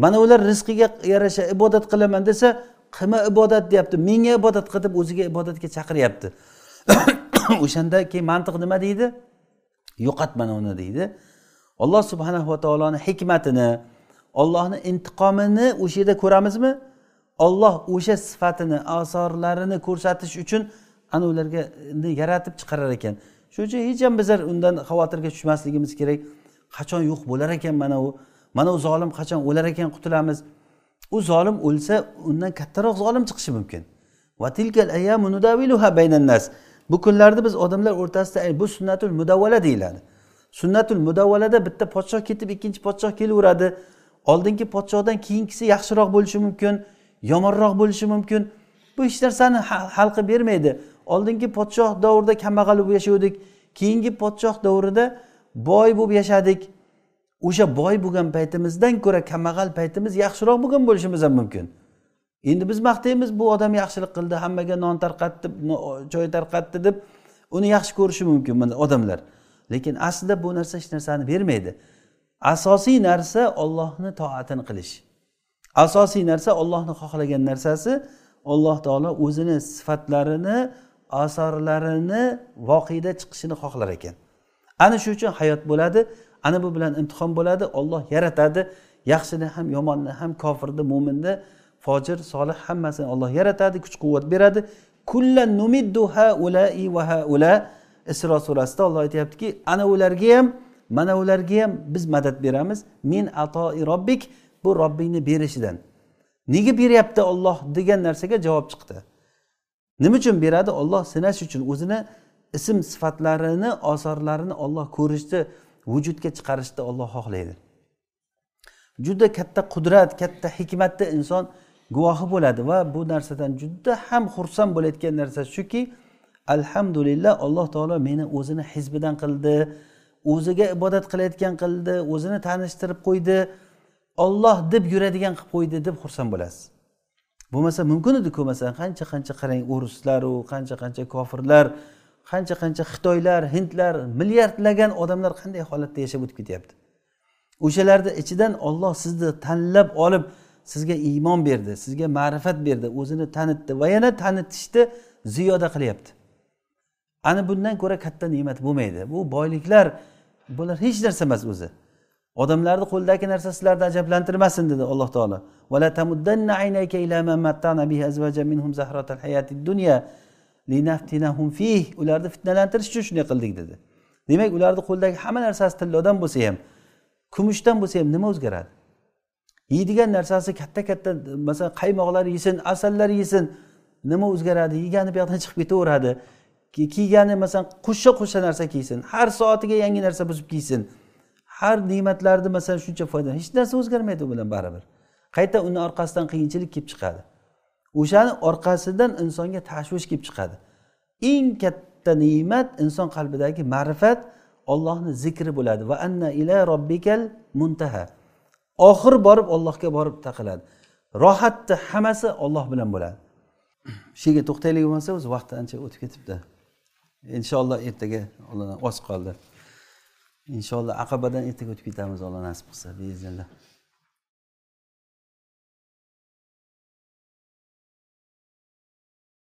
mana ular rizqiga yarasha ibodat qilaman desa qilma ibodat deyapti menga ibodat qil deb o'ziga ibodatga chaqiryapti [coughs] o'shanda keyin mantiq nima deydi yo'qotmana uni deydi alloh subhanava taoloni hikmatini ollohni intiqomini o'sha yerda ko'ramizmi olloh o'sha sifatini asorlarini ko'rsatish uchun ana ularga yaratib chiqarar ekan shuning uchun hech ham bizlar undan xavotirga tushmasligimiz kerak qachon yo'q bo'lar ekan mana u mana u zolim qachon o'lar ekan qutulamiz u zolim o'lsa undan kattaroq zolim chiqishi mumkin bu kunlarda biz odamlar o'rtasida bu sunnatul mudavvala deyiladi sunnatul mudavvalada bitta podshoh ketib ikkinchi podshoh kelaveradi oldingi podshohdan keyingisi yaxshiroq bo'lishi mumkin yomonroq bo'lishi mumkin bu hech narsani xalqi bermaydi oldingi podshoh davrida kambag'al bo'lib yashavdik keyingi podshoh davrida boy bo'lib yashadik o'sha boy bo'lgan paytimizdan ko'ra kambag'al paytimiz yaxshiroq bo'lgan bo'lishimiz ham mumkin endi biz maqtaymiz bu odam yaxshilik qildi hammaga non tarqatdi choy tarqatdi deb uni yaxshi ko'rishi mumkin odamlar lekin aslida bu narsa hech narsani bermaydi asosiy narsa ollohni toatini qilish asosiy narsa ollohni xohlagan narsasi alloh taolo o'zini sifatlarini asarlarini voqeda chiqishini xohlar ekan ana shu uchun hayot bo'ladi ana bu bilan imtihon bo'ladi olloh yaratadi yaxshini ham yomonni ham kofirni mo'minni fojir solih hammasini olloh yaratadi kuch quvvat beradi ulai va isro surasida olloh aytyaptiki ana ularga ham mana ularga ham biz madad beramiz min atoi robbik bu robbingni berishidan nega beryapti olloh degan narsaga javob chiqdi nima uchun beradi olloh sinash uchun o'zini ism sifatlarini osorlarini olloh ko'rishni vujudga chiqarishni olloh xohlaydi juda katta qudrat katta hikmatda inson guvohi bo'ladi va bu narsadan juda ham xursand bo'layotgan narsa shuki alhamdulillah alloh taolo meni o'zini hizbidan qildi o'ziga ibodat qilayotgan qildi o'zini tanishtirib qo'ydi olloh deb yuradigan qilib qo'ydi deb xursand bo'lasiz bo'lmasa mumkin ediku masalan qancha qancha qarang o'ruslaru qancha qancha kofirlar qancha qancha xitoylar hindlar milliardlagan odamlar qanday holatda yashab o'tib ketyapti o'shalarni ichidan olloh sizni tanlab olib sizga iymon berdi sizga ma'rifat berdi o'zini tanitdi va yana tanitishni ziyoda qilyapti ana bundan ko'ra katta ne'mat bo'lmaydi bu boyliklar bular hech narsa emas o'zi odamlarni qo'lidagi narsa sizlarni ajablantirmasin dedi alloh taolo minhum zahratal dunya linaftinahum ularni fitnalantirish uchun shunday qildik dedi demak ularni qo'lidagi hamma narsasi tillodan bo'lsa ham kumushdan bo'lsa ham nima o'zgaradi yeydigan narsasi katta katta masalan qaymoqlar yesin asallar yesin nima o'zgaradi yegani bu yoqdan chiqib ketaveradi kiygani masalan qo'shsa qo'shsa narsa kiysin har soatiga yangi narsa buzib kiysin har ne'matlarni masalan shuncha foyda hech narsa o'zgarmaydi u bilan baribir qayta uni orqasidan qiyinchilik kelib chiqadi o'shani orqasidan insonga tashvish kelib chiqadi eng katta ne'mat inson qalbidagi ma'rifat ollohni zikri bo'ladi va anna ila robbikal muntaha oxir borib ollohga borib taqiladi rohatni hammasi olloh bilan bo'ladi shu yerga to'xtaylik bo'lmasa o'zi vaqt ancha o'tib ketibdi inshaalloh ertaga oz qoldi inshaalloh aqabadan ertaga o'tib ketamiz alloh nasib qilsa biiznillah